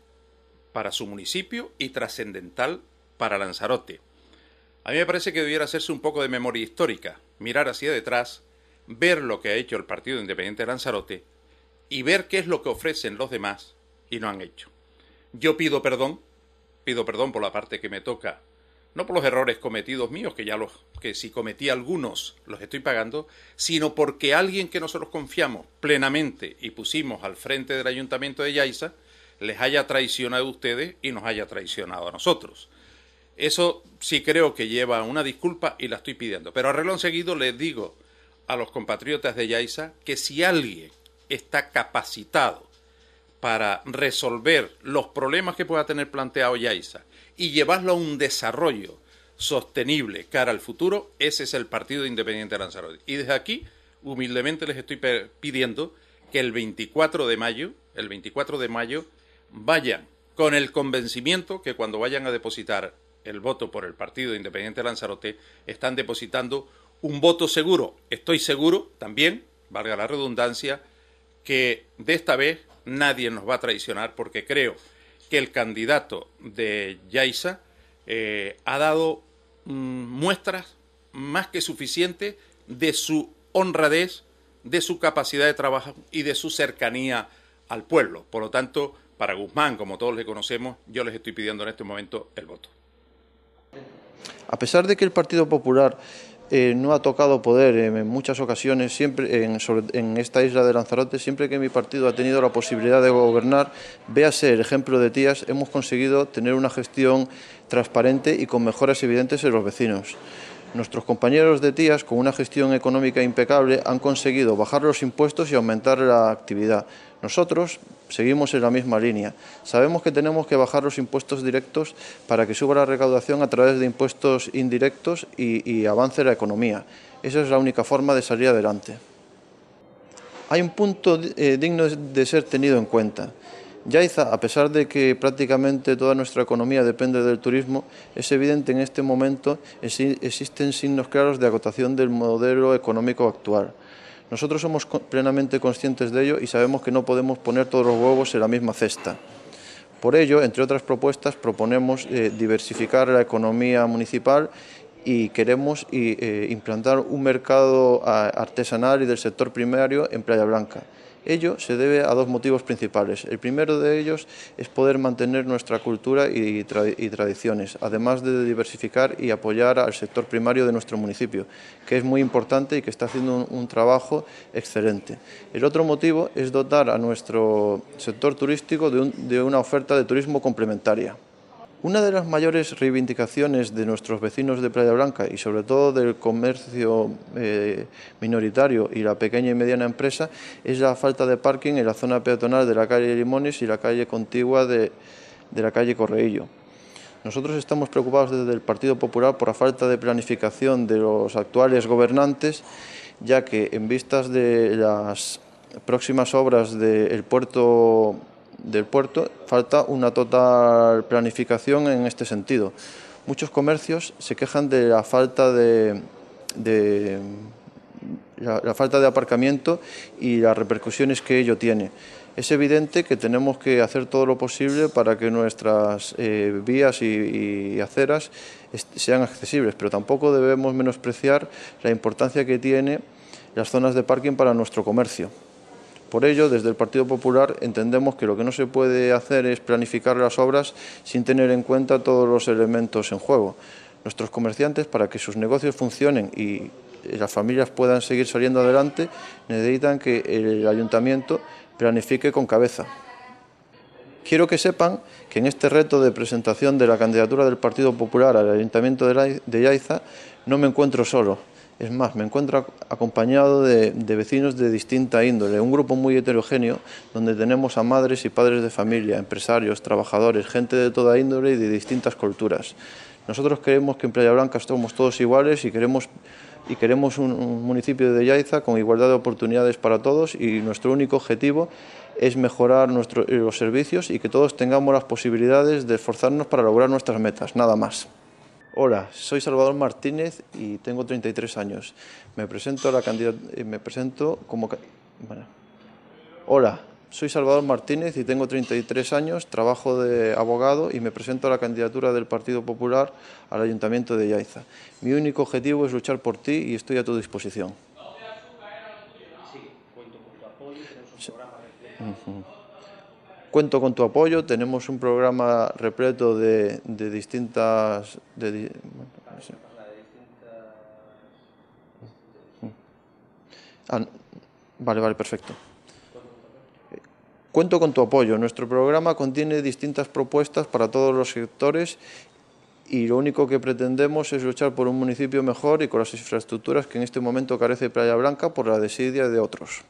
para su municipio y trascendental para Lanzarote. A mí me parece que debiera hacerse un poco de memoria histórica, mirar hacia detrás ver lo que ha hecho el Partido Independiente de Lanzarote y ver qué es lo que ofrecen los demás y no han hecho. Yo pido perdón, pido perdón por la parte que me toca, no por los errores cometidos míos, que ya los, que si cometí algunos los estoy pagando, sino porque alguien que nosotros confiamos plenamente y pusimos al frente del Ayuntamiento de Yaiza, les haya traicionado a ustedes y nos haya traicionado a nosotros. Eso sí creo que lleva una disculpa y la estoy pidiendo. Pero a reloj seguido les digo a los compatriotas de Yaiza que si alguien está capacitado para resolver los problemas que pueda tener planteado Yaiza y llevarlo a un desarrollo sostenible cara al futuro, ese es el Partido Independiente Lanzarote. Y desde aquí, humildemente les estoy pidiendo que el 24 de mayo, el 24 de mayo, vayan con el convencimiento que cuando vayan a depositar el voto por el Partido Independiente Lanzarote, están depositando un voto seguro. Estoy seguro también, valga la redundancia, que de esta vez nadie nos va a traicionar porque creo que el candidato de Yaisa eh, ha dado mm, muestras más que suficientes de su honradez, de su capacidad de trabajo y de su cercanía al pueblo. Por lo tanto, para Guzmán, como todos le conocemos, yo les estoy pidiendo en este momento el voto. A pesar de que el Partido Popular eh, no ha tocado poder en muchas ocasiones, siempre en, en, esta isla de Lanzarote, siempre que mi partido ha tenido la posibilidad de gobernar, véase el ejemplo de Tías, hemos conseguido tener una gestión transparente y con mejoras evidentes en los vecinos. Nuestros compañeros de TIAS, con una gestión económica impecable, han conseguido bajar los impuestos y aumentar la actividad. Nosotros seguimos en la misma línea. Sabemos que tenemos que bajar los impuestos directos para que suba la recaudación a través de impuestos indirectos y, avance la economía. Esa es la única forma de salir adelante. Hay un punto eh, digno de ser tenido en cuenta. Yaiza, a pesar de que prácticamente toda nuestra economía depende del turismo, es evidente en este momento existen signos claros de agotación del modelo económico actual. Nosotros somos plenamente conscientes de ello y sabemos que no podemos poner todos los huevos en la misma cesta. Por ello, entre otras propuestas, proponemos eh, diversificar la economía municipal y queremos eh, implantar un mercado ah, artesanal y del sector primario en Playa Blanca. Ello se debe a dos motivos principales. El primero de ellos es poder mantener nuestra cultura y, tradiciones, además de diversificar y apoyar al sector primario de nuestro municipio, que es muy importante y que está haciendo un, trabajo excelente. El otro motivo es dotar a nuestro sector turístico de una oferta de turismo complementaria. Una de las mayores reivindicaciones de nuestros vecinos de Playa Blanca y sobre todo del comercio eh, minoritario y la pequeña y mediana empresa es la falta de parking en la zona peatonal de la calle Limones y la calle contigua de, la calle Correillo. Nosotros estamos preocupados desde el Partido Popular por la falta de planificación de los actuales gobernantes, ya que en vistas de las próximas obras del puerto del puerto, falta una total planificación en este sentido. Muchos comercios se quejan de la falta de, la, falta de aparcamiento y las repercusiones que ello tiene. Es evidente que tenemos que hacer todo lo posible para que nuestras eh, vías y, y aceras sean accesibles, pero tampoco debemos menospreciar la importancia que tiene las zonas de parking para nuestro comercio. Por ello, desde el Partido Popular entendemos que lo que no se puede hacer es planificar las obras sin tener en cuenta todos los elementos en juego. Nuestros comerciantes, para que sus negocios funcionen y las familias puedan seguir saliendo adelante, necesitan que el ayuntamiento planifique con cabeza. Quiero que sepan que en este reto de presentación de la candidatura del Partido Popular al Ayuntamiento de Yaiza no me encuentro solo. Es más, me encuentro acompañado de, vecinos de distinta índole, un grupo muy heterogéneo donde tenemos a madres y padres de familia, empresarios, trabajadores, gente de toda índole y de distintas culturas. Nosotros queremos que en Playa Blanca estemos todos iguales y queremos, y queremos un, municipio de Yaiza con igualdad de oportunidades para todos y nuestro único objetivo es mejorar los servicios y que todos tengamos las posibilidades de esforzarnos para lograr nuestras metas, nada más. Hola, soy Salvador Martínez y tengo 33 años. Me presento, a la candidata, eh, me presento como... Hola, soy Salvador Martínez y tengo 33 años, trabajo de abogado y me presento a la candidatura del Partido Popular al Ayuntamiento de Yaiza. Mi único objetivo es luchar por ti y estoy a tu disposición. Sí, cuento con tu apoyo, un programa de... Cuento con tu apoyo, tenemos un programa repleto de, distintas... Ah, vale, vale, perfecto. Cuento con tu apoyo. Nuestro programa contiene distintas propuestas para todos los sectores y lo único que pretendemos es luchar por un municipio mejor y con las infraestructuras que en este momento carece Playa Blanca por la desidia de otros.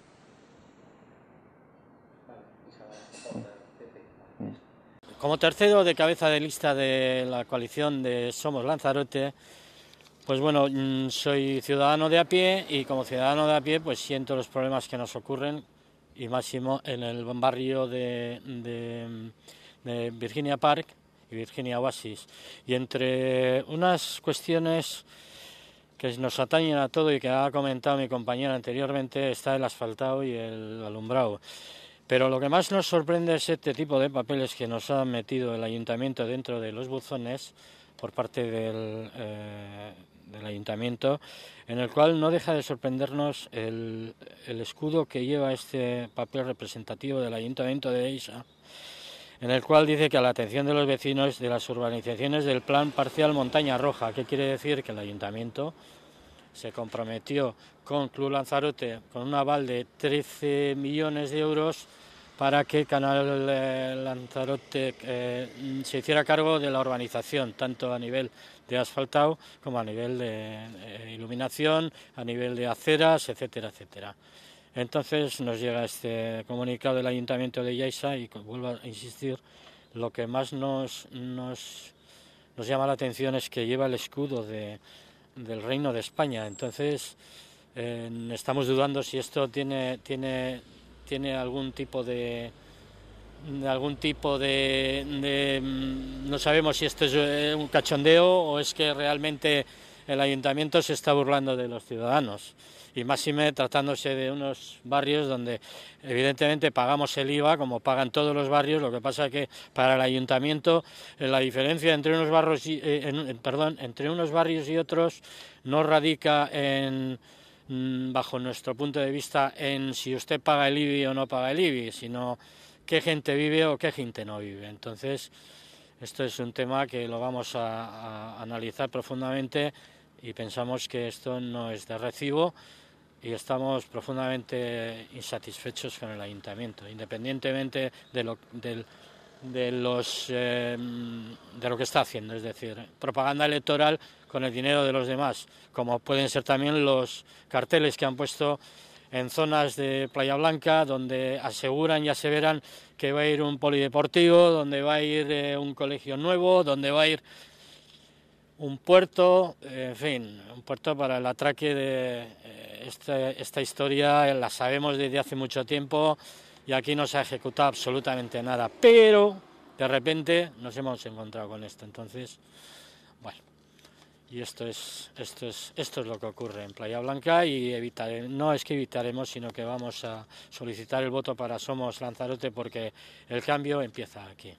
Como tercero de cabeza de lista de la coalición de Somos Lanzarote, pues bueno, mm, soy ciudadano de a pie y como ciudadano de a pie pues siento los problemas que nos ocurren y máximo en el barrio de, Virginia Park y Virginia Oasis. Y entre unas cuestiones que nos atañen a todo y que ha comentado mi compañera anteriormente está el asfaltado y el alumbrado. Pero lo que más nos sorprende es este tipo de papeles que nos ha metido el ayuntamiento dentro de los buzones por parte del, eh, ayuntamiento, en el cual no deja de sorprendernos el, escudo que lleva este papel representativo del ayuntamiento de Eisa, en el cual dice que a la atención de los vecinos de las urbanizaciones del plan parcial Montaña Roja, que quiere decir que el ayuntamiento se comprometió con Club Lanzarote con un aval de 13 millones de euros para que Canal eh, Lanzarote eh, se hiciera cargo de la urbanización, tanto a nivel de asfaltado como a nivel de eh, iluminación, a nivel de aceras, etcétera, etcétera. Entonces nos llega este comunicado del Ayuntamiento de Yaisa y vuelvo a insistir, lo que más nos, nos, llama la atención es que lleva el escudo del Reino de España. Entonces estamos dudando si esto tiene, tiene tiene algún tipo de, algún tipo de, mm, no sabemos si esto es eh, un cachondeo o es que realmente el ayuntamiento se está burlando de los ciudadanos y más me tratándose de unos barrios donde evidentemente pagamos el IVA como pagan todos los barrios, lo que pasa es que para el ayuntamiento eh, la diferencia entre unos barrios eh, perdón, entre unos barrios y otros no radica en Mm, bajo nuestro punto de vista en si usted paga el IBI o no paga el IBI, sino qué gente vive o qué gente no vive. Entonces, esto es un tema que lo vamos a, analizar profundamente y pensamos que esto no es de recibo y estamos profundamente insatisfechos con el ayuntamiento, independientemente de lo, del de, los, em, de lo que está haciendo, es decir, propaganda electoral con el dinero de los demás, como pueden ser también los carteles que han puesto en zonas de Playa Blanca, donde aseguran y aseveran que va a ir un polideportivo, donde va a ir eh, un colegio nuevo, donde va a ir un puerto, en fin, un puerto para el atraque de eh, esta historia, la sabemos desde hace mucho tiempo, y aquí no se ha ejecutado absolutamente nada, pero de repente nos hemos encontrado con esto, entonces, bueno, y esto es, esto es, esto es lo que ocurre en Playa Blanca y no es que evitaremos, sino que vamos a solicitar el voto para Somos Lanzarote porque el cambio empieza aquí.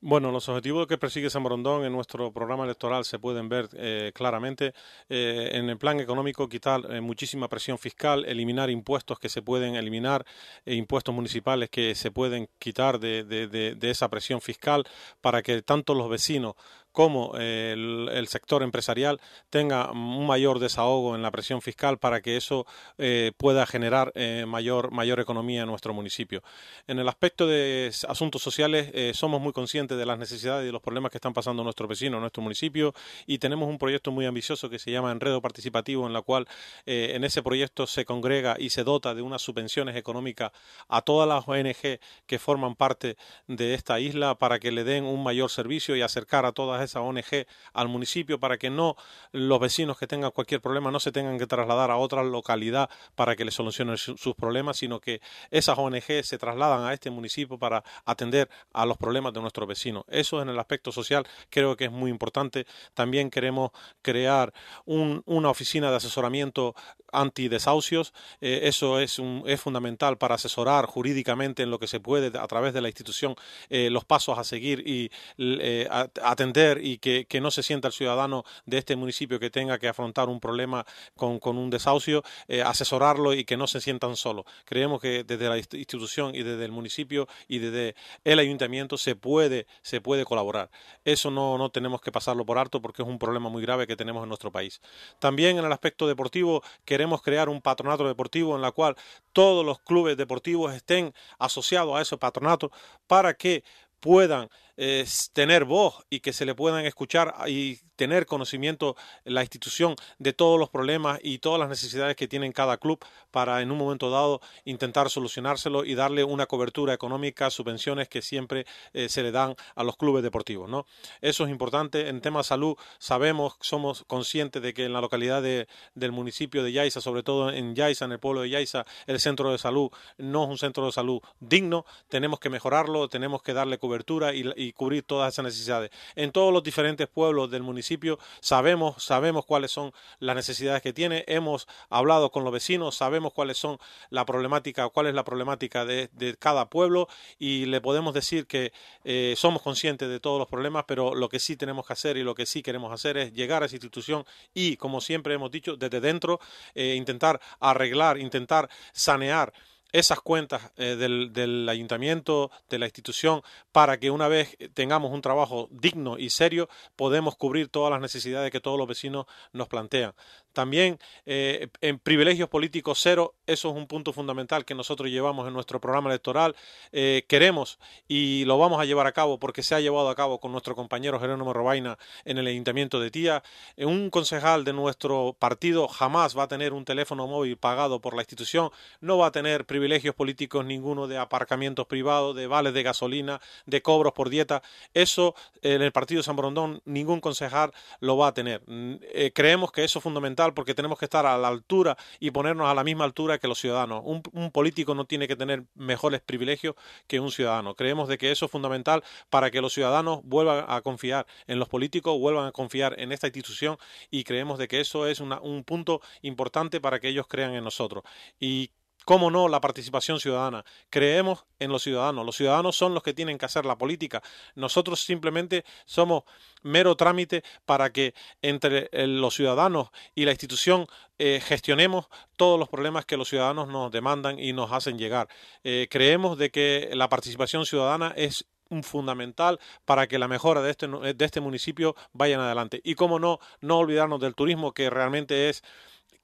Bueno, los objetivos que persigue San Borondón en nuestro programa electoral se pueden ver eh, claramente. Eh, en el plan económico, quitar eh, muchísima presión fiscal, eliminar impuestos que se pueden eliminar, e impuestos municipales que se pueden quitar de esa presión fiscal para que tanto los vecinos como eh, el, sector empresarial tenga un mayor desahogo en la presión fiscal para que eso eh, pueda generar eh, mayor, mayor economía en nuestro municipio. En el aspecto de asuntos sociales, somos muy conscientes de las necesidades y los problemas que están pasando nuestros vecinos, nuestro municipio, y tenemos un proyecto muy ambicioso que se llama Enredo Participativo, en la cual en ese proyecto se congrega y se dota de unas subvenciones económicas a todas las ONG que forman parte de esta isla para que le den un mayor servicio y acercar a todas esa ONG al municipio para que no los vecinos que tengan cualquier problema no se tengan que trasladar a otra localidad para que les solucionen sus problemas, sino que esas ONG se trasladan a este municipio para atender a los problemas de nuestros vecinos. Eso en el aspecto social creo que es muy importante. También queremos crear una oficina de asesoramiento anti Eh, eso es, es fundamental para asesorar jurídicamente en lo que se puede a través de la institución eh, los pasos a seguir y eh, atender y que, no se sienta el ciudadano de este municipio que tenga que afrontar un problema con, un desahucio, eh, asesorarlo y que no se sientan solos. Creemos que desde la institución y desde el municipio y desde el ayuntamiento se puede, se puede colaborar. Eso no, no tenemos que pasarlo por alto porque es un problema muy grave que tenemos en nuestro país. También en el aspecto deportivo queremos crear un patronato deportivo en la cual todos los clubes deportivos estén asociados a ese patronato para que puedan es tener voz y que se le puedan escuchar y tener conocimiento la institución de todos los problemas y todas las necesidades que tienen cada club para en un momento dado intentar solucionárselo y darle una cobertura económica, subvenciones que siempre eh, se le dan a los clubes deportivos. ¿no? Eso es importante. En tema salud sabemos, somos conscientes de que en la localidad del municipio de Yaiza, sobre todo en Yaiza, en el pueblo de Yaiza, el centro de salud no es un centro de salud digno. Tenemos que mejorarlo, tenemos que darle cobertura y cubrir todas esas necesidades. En todos los diferentes pueblos del municipio sabemos, sabemos cuáles son las necesidades que tiene, hemos hablado con los vecinos, sabemos cuáles son la problemática, cuál es la problemática de, cada pueblo y le podemos decir que eh, somos conscientes de todos los problemas, pero lo que sí tenemos que hacer y lo que sí queremos hacer es llegar a esa institución y, como siempre hemos dicho, desde dentro eh, intentar arreglar, intentar sanear esas cuentas eh, del, ayuntamiento, de la institución, para que una vez tengamos un trabajo digno y serio, podemos cubrir todas las necesidades que todos los vecinos nos plantean. También eh, en privilegios políticos cero, eso es un punto fundamental que nosotros llevamos en nuestro programa electoral. Eh, queremos y lo vamos a llevar a cabo porque se ha llevado a cabo con nuestro compañero Jerónimo Robaina en el ayuntamiento de Tía. un concejal de nuestro partido jamás va a tener un teléfono móvil pagado por la institución, no va a tener privilegios privilegios políticos ninguno, de aparcamientos privados, de vales de gasolina, de cobros por dieta. Eso eh, en el partido de San Brondón ningún concejal lo va a tener. Mm, eh, creemos que eso es fundamental porque tenemos que estar a la altura y ponernos a la misma altura que los ciudadanos. Un, político no tiene que tener mejores privilegios que un ciudadano. Creemos de que eso es fundamental para que los ciudadanos vuelvan a confiar en los políticos, vuelvan a confiar en esta institución y creemos de que eso es un punto importante para que ellos crean en nosotros. Y Cómo no, la participación ciudadana. Creemos en los ciudadanos. Los ciudadanos son los que tienen que hacer la política. Nosotros simplemente somos mero trámite para que entre eh, los ciudadanos y la institución eh, gestionemos todos los problemas que los ciudadanos nos demandan y nos hacen llegar. Eh, creemos de que la participación ciudadana es fundamental para que la mejora de este, de este municipio vaya en adelante. Y cómo no, no olvidarnos del turismo que realmente es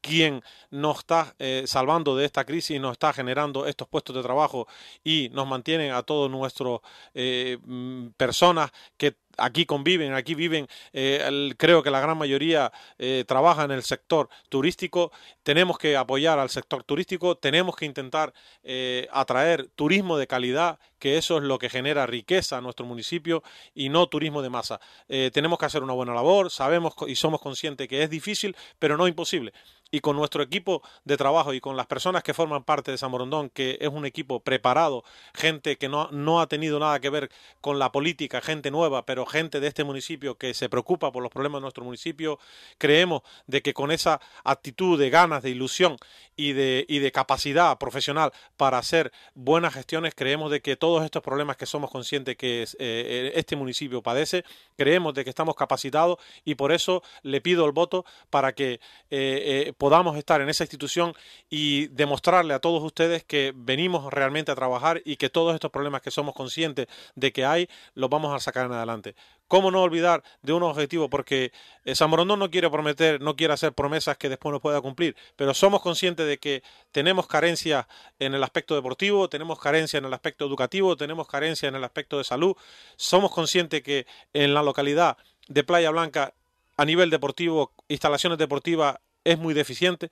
quien nos está eh, salvando de esta crisis y nos está generando estos puestos de trabajo y nos mantiene a todos nuestros eh, mm, personas que aquí conviven, aquí viven, eh, creo que la gran mayoría eh, trabaja en el sector turístico, tenemos que apoyar al sector turístico, tenemos que intentar eh, atraer turismo de calidad, que eso es lo que genera riqueza a nuestro municipio y no turismo de masa. tenemos que hacer una buena labor, sabemos y somos conscientes que es difícil, pero no imposible y con nuestro equipo de trabajo y con las personas que forman parte de San Morondón, que es un equipo preparado, gente que no, no ha tenido nada que ver con la política, gente nueva, pero gente de este municipio que se preocupa por los problemas de nuestro municipio, creemos de que con esa actitud de ganas, de ilusión y de, y de capacidad profesional para hacer buenas gestiones, creemos de que todos estos problemas que somos conscientes que eh, eh, este municipio padece, creemos de que estamos capacitados y por eso le pido el voto para que eh, podamos estar en esa institución y demostrarle a todos ustedes que venimos realmente a trabajar y que todos estos problemas que somos conscientes de que hay, los vamos a sacar en adelante. ¿Cómo no olvidar de un objetivo? Porque eh, San no quiere prometer, no quiere hacer promesas que después no pueda cumplir, pero somos conscientes de que tenemos carencia en el aspecto deportivo, tenemos carencia en el aspecto educativo, tenemos carencia en el aspecto de salud. Somos conscientes que en la localidad de Playa Blanca, a nivel deportivo, instalaciones deportivas es muy deficiente.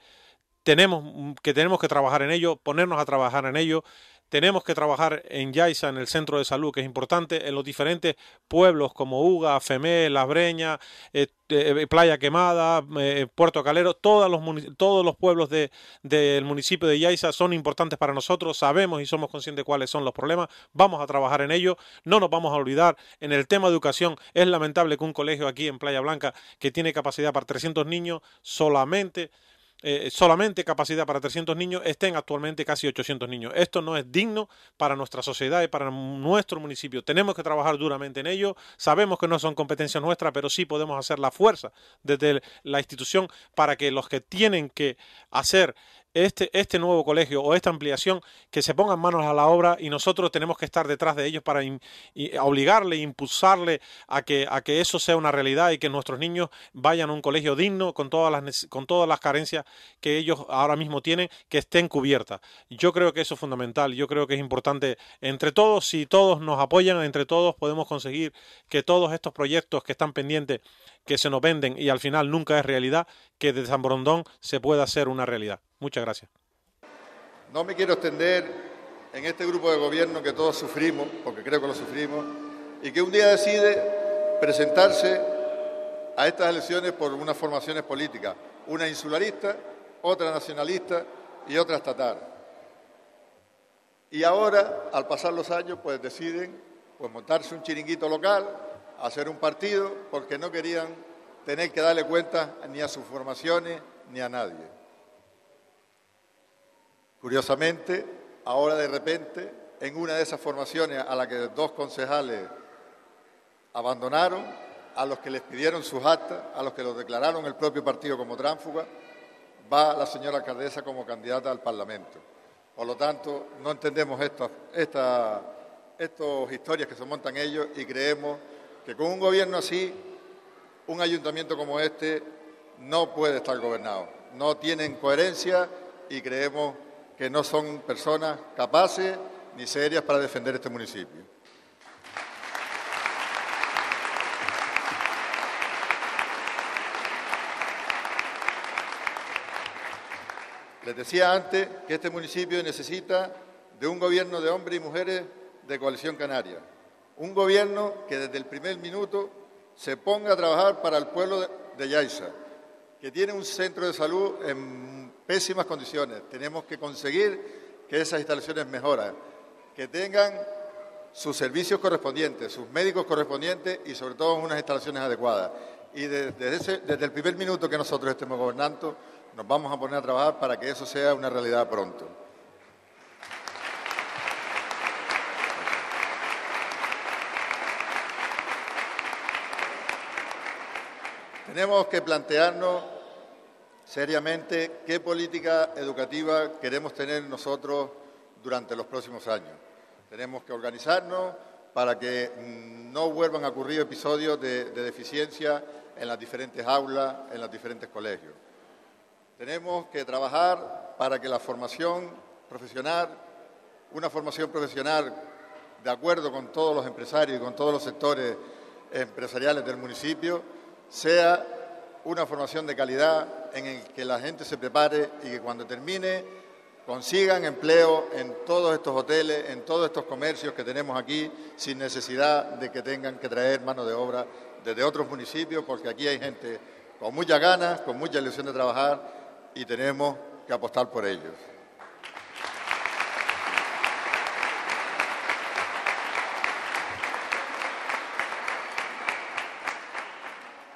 Tenemos mm, que, tenemos que trabajar en ello, ponernos a trabajar en ello. Tenemos que trabajar en Yaiza, en el centro de salud, que es importante, en los diferentes pueblos como Uga, Femé, La Breña, eh, eh, eh, Playa Quemada, Puerto Calero, todos los, pueblos del municipio de Yaiza son importantes para nosotros, sabemos y somos conscientes de cuáles son los problemas, vamos a trabajar en ello, no nos vamos a olvidar en el tema de educación, es lamentable que un colegio aquí en Playa Blanca que tiene capacidad para 300 niños solamente eh, solamente capacidad para 300 niños, estén actualmente casi 800 niños. Esto no es digno para nuestra sociedad y para nuestro municipio. Tenemos que trabajar duramente en ello. Sabemos que no son competencias nuestras, pero sí podemos hacer la fuerza desde la institución para que los que tienen que hacer este, este nuevo colegio o esta ampliación, que se pongan manos a la obra y nosotros tenemos que estar detrás de ellos para obligarle, impulsarle a que, a que eso sea una realidad y que nuestros niños vayan a un colegio digno con todas las, con todas las carencias que ellos ahora mismo tienen, que estén cubiertas. Yo creo que eso es fundamental, yo creo que es importante entre todos, si todos nos apoyan, entre todos podemos conseguir que todos estos proyectos que están pendientes que se nos venden y al final nunca es realidad, que desde San Brondón se pueda hacer una realidad. Muchas gracias. No me quiero extender en este grupo de gobierno que todos sufrimos, porque creo que lo sufrimos, y que un día decide presentarse a estas elecciones por unas formaciones políticas, una insularista, otra nacionalista y otra estatal. Y ahora, al pasar los años, pues deciden pues, montarse un chiringuito local hacer un partido porque no querían tener que darle cuenta ni a sus formaciones ni a nadie. Curiosamente, ahora de repente, en una de esas formaciones a la que dos concejales abandonaron, a los que les pidieron sus actas, a los que los declararon el propio partido como tránfuga, va la señora Cardesa como candidata al Parlamento. Por lo tanto, no entendemos estas, estas historias que se montan ellos y creemos que con un gobierno así, un ayuntamiento como este no puede estar gobernado. No tienen coherencia y creemos que no son personas capaces ni serias para defender este municipio. Les decía antes que este municipio necesita de un gobierno de hombres y mujeres de coalición canaria, un gobierno que desde el primer minuto se ponga a trabajar para el pueblo de, Yaisa, que tiene un centro de salud en pésimas condiciones. Tenemos que conseguir que esas instalaciones mejoren, que tengan sus servicios correspondientes, sus médicos correspondientes y sobre todo unas instalaciones adecuadas. Y desde el primer minuto que nosotros estemos gobernando, nos vamos a poner a trabajar para que eso sea una realidad pronto. Tenemos que plantearnos seriamente qué política educativa queremos tener nosotros durante los próximos años. Tenemos que organizarnos para que mm, no vuelvan a ocurrir episodios de, de deficiencia en las diferentes aulas, en los diferentes colegios. Tenemos que trabajar para que la formación profesional, una formación profesional de acuerdo con todos los empresarios y con todos los sectores empresariales del municipio, sea una formación de calidad en el que la gente se prepare y que cuando termine consigan empleo en todos estos hoteles, en todos estos comercios que tenemos aquí, sin necesidad de que tengan que traer mano de obra desde otros municipios, porque aquí hay gente con muchas ganas, con mucha ilusión de trabajar y tenemos que apostar por ellos.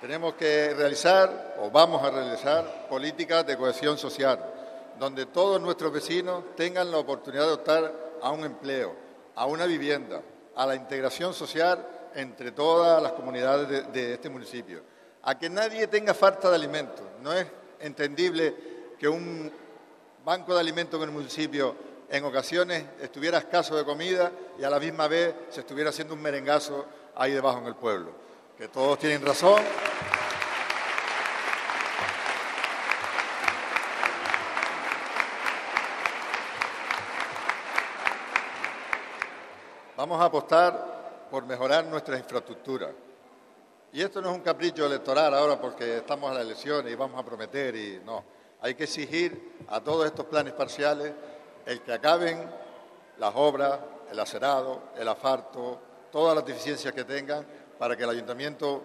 Tenemos que realizar, o vamos a realizar, políticas de cohesión social, donde todos nuestros vecinos tengan la oportunidad de optar a un empleo, a una vivienda, a la integración social entre todas las comunidades de, de este municipio. A que nadie tenga falta de alimentos. No es entendible que un banco de alimentos en el municipio en ocasiones estuviera escaso de comida y a la misma vez se estuviera haciendo un merengazo ahí debajo en el pueblo que todos tienen razón. Vamos a apostar por mejorar nuestra infraestructura. Y esto no es un capricho electoral ahora porque estamos a las elecciones y vamos a prometer y no. Hay que exigir a todos estos planes parciales el que acaben las obras, el acerado, el afarto, todas las deficiencias que tengan para que el ayuntamiento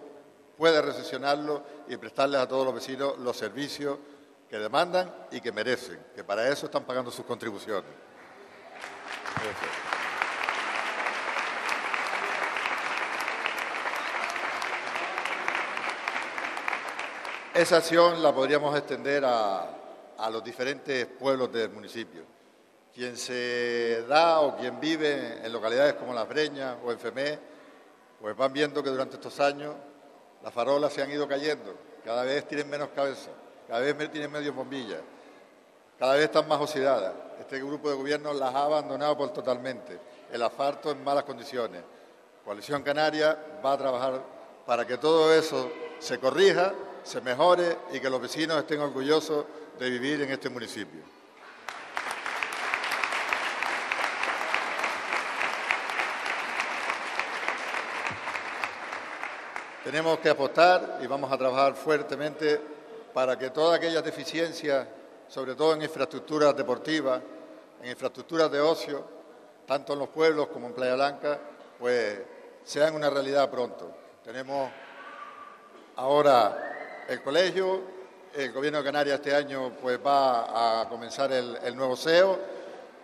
pueda recesionarlo y prestarles a todos los vecinos los servicios que demandan y que merecen, que para eso están pagando sus contribuciones. Esa acción la podríamos extender a, los diferentes pueblos del municipio. Quien se da o quien vive en localidades como Las Breñas o en pues van viendo que durante estos años las farolas se han ido cayendo, cada vez tienen menos cabeza, cada vez tienen medio bombillas, cada vez están más oxidadas. Este grupo de gobierno las ha abandonado por totalmente, el asfalto en malas condiciones. Coalición Canaria va a trabajar para que todo eso se corrija, se mejore y que los vecinos estén orgullosos de vivir en este municipio. Tenemos que apostar y vamos a trabajar fuertemente para que todas aquellas deficiencias, sobre todo en infraestructuras deportivas, en infraestructuras de ocio, tanto en los pueblos como en Playa Blanca, pues sean una realidad pronto. Tenemos ahora el colegio, el gobierno de Canarias este año pues va a comenzar el, nuevo CEO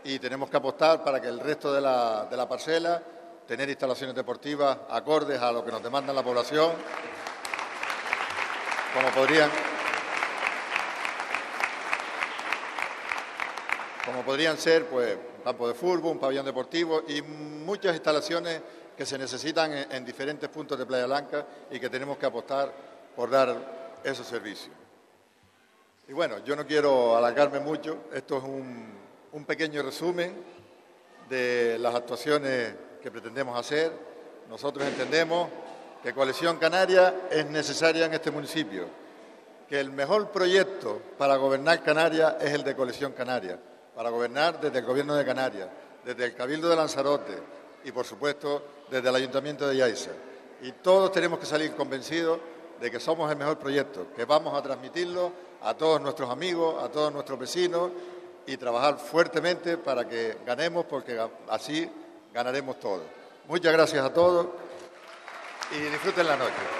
y tenemos que apostar para que el resto de la parcela tener instalaciones deportivas acordes a lo que nos demanda la población, como podrían, como podrían ser pues, un campo de fútbol, un pabellón deportivo y muchas instalaciones que se necesitan en, diferentes puntos de Playa Blanca y que tenemos que apostar por dar esos servicios. Y bueno, yo no quiero alargarme mucho, esto es un, un pequeño resumen de las actuaciones pretendemos hacer. Nosotros entendemos que Coalición Canaria es necesaria en este municipio, que el mejor proyecto para gobernar Canarias es el de Coalición Canaria, para gobernar desde el Gobierno de Canarias, desde el Cabildo de Lanzarote y, por supuesto, desde el Ayuntamiento de Yaiza. Y todos tenemos que salir convencidos de que somos el mejor proyecto, que vamos a transmitirlo a todos nuestros amigos, a todos nuestros vecinos y trabajar fuertemente para que ganemos, porque así ganaremos todos. Muchas gracias a todos y disfruten la noche.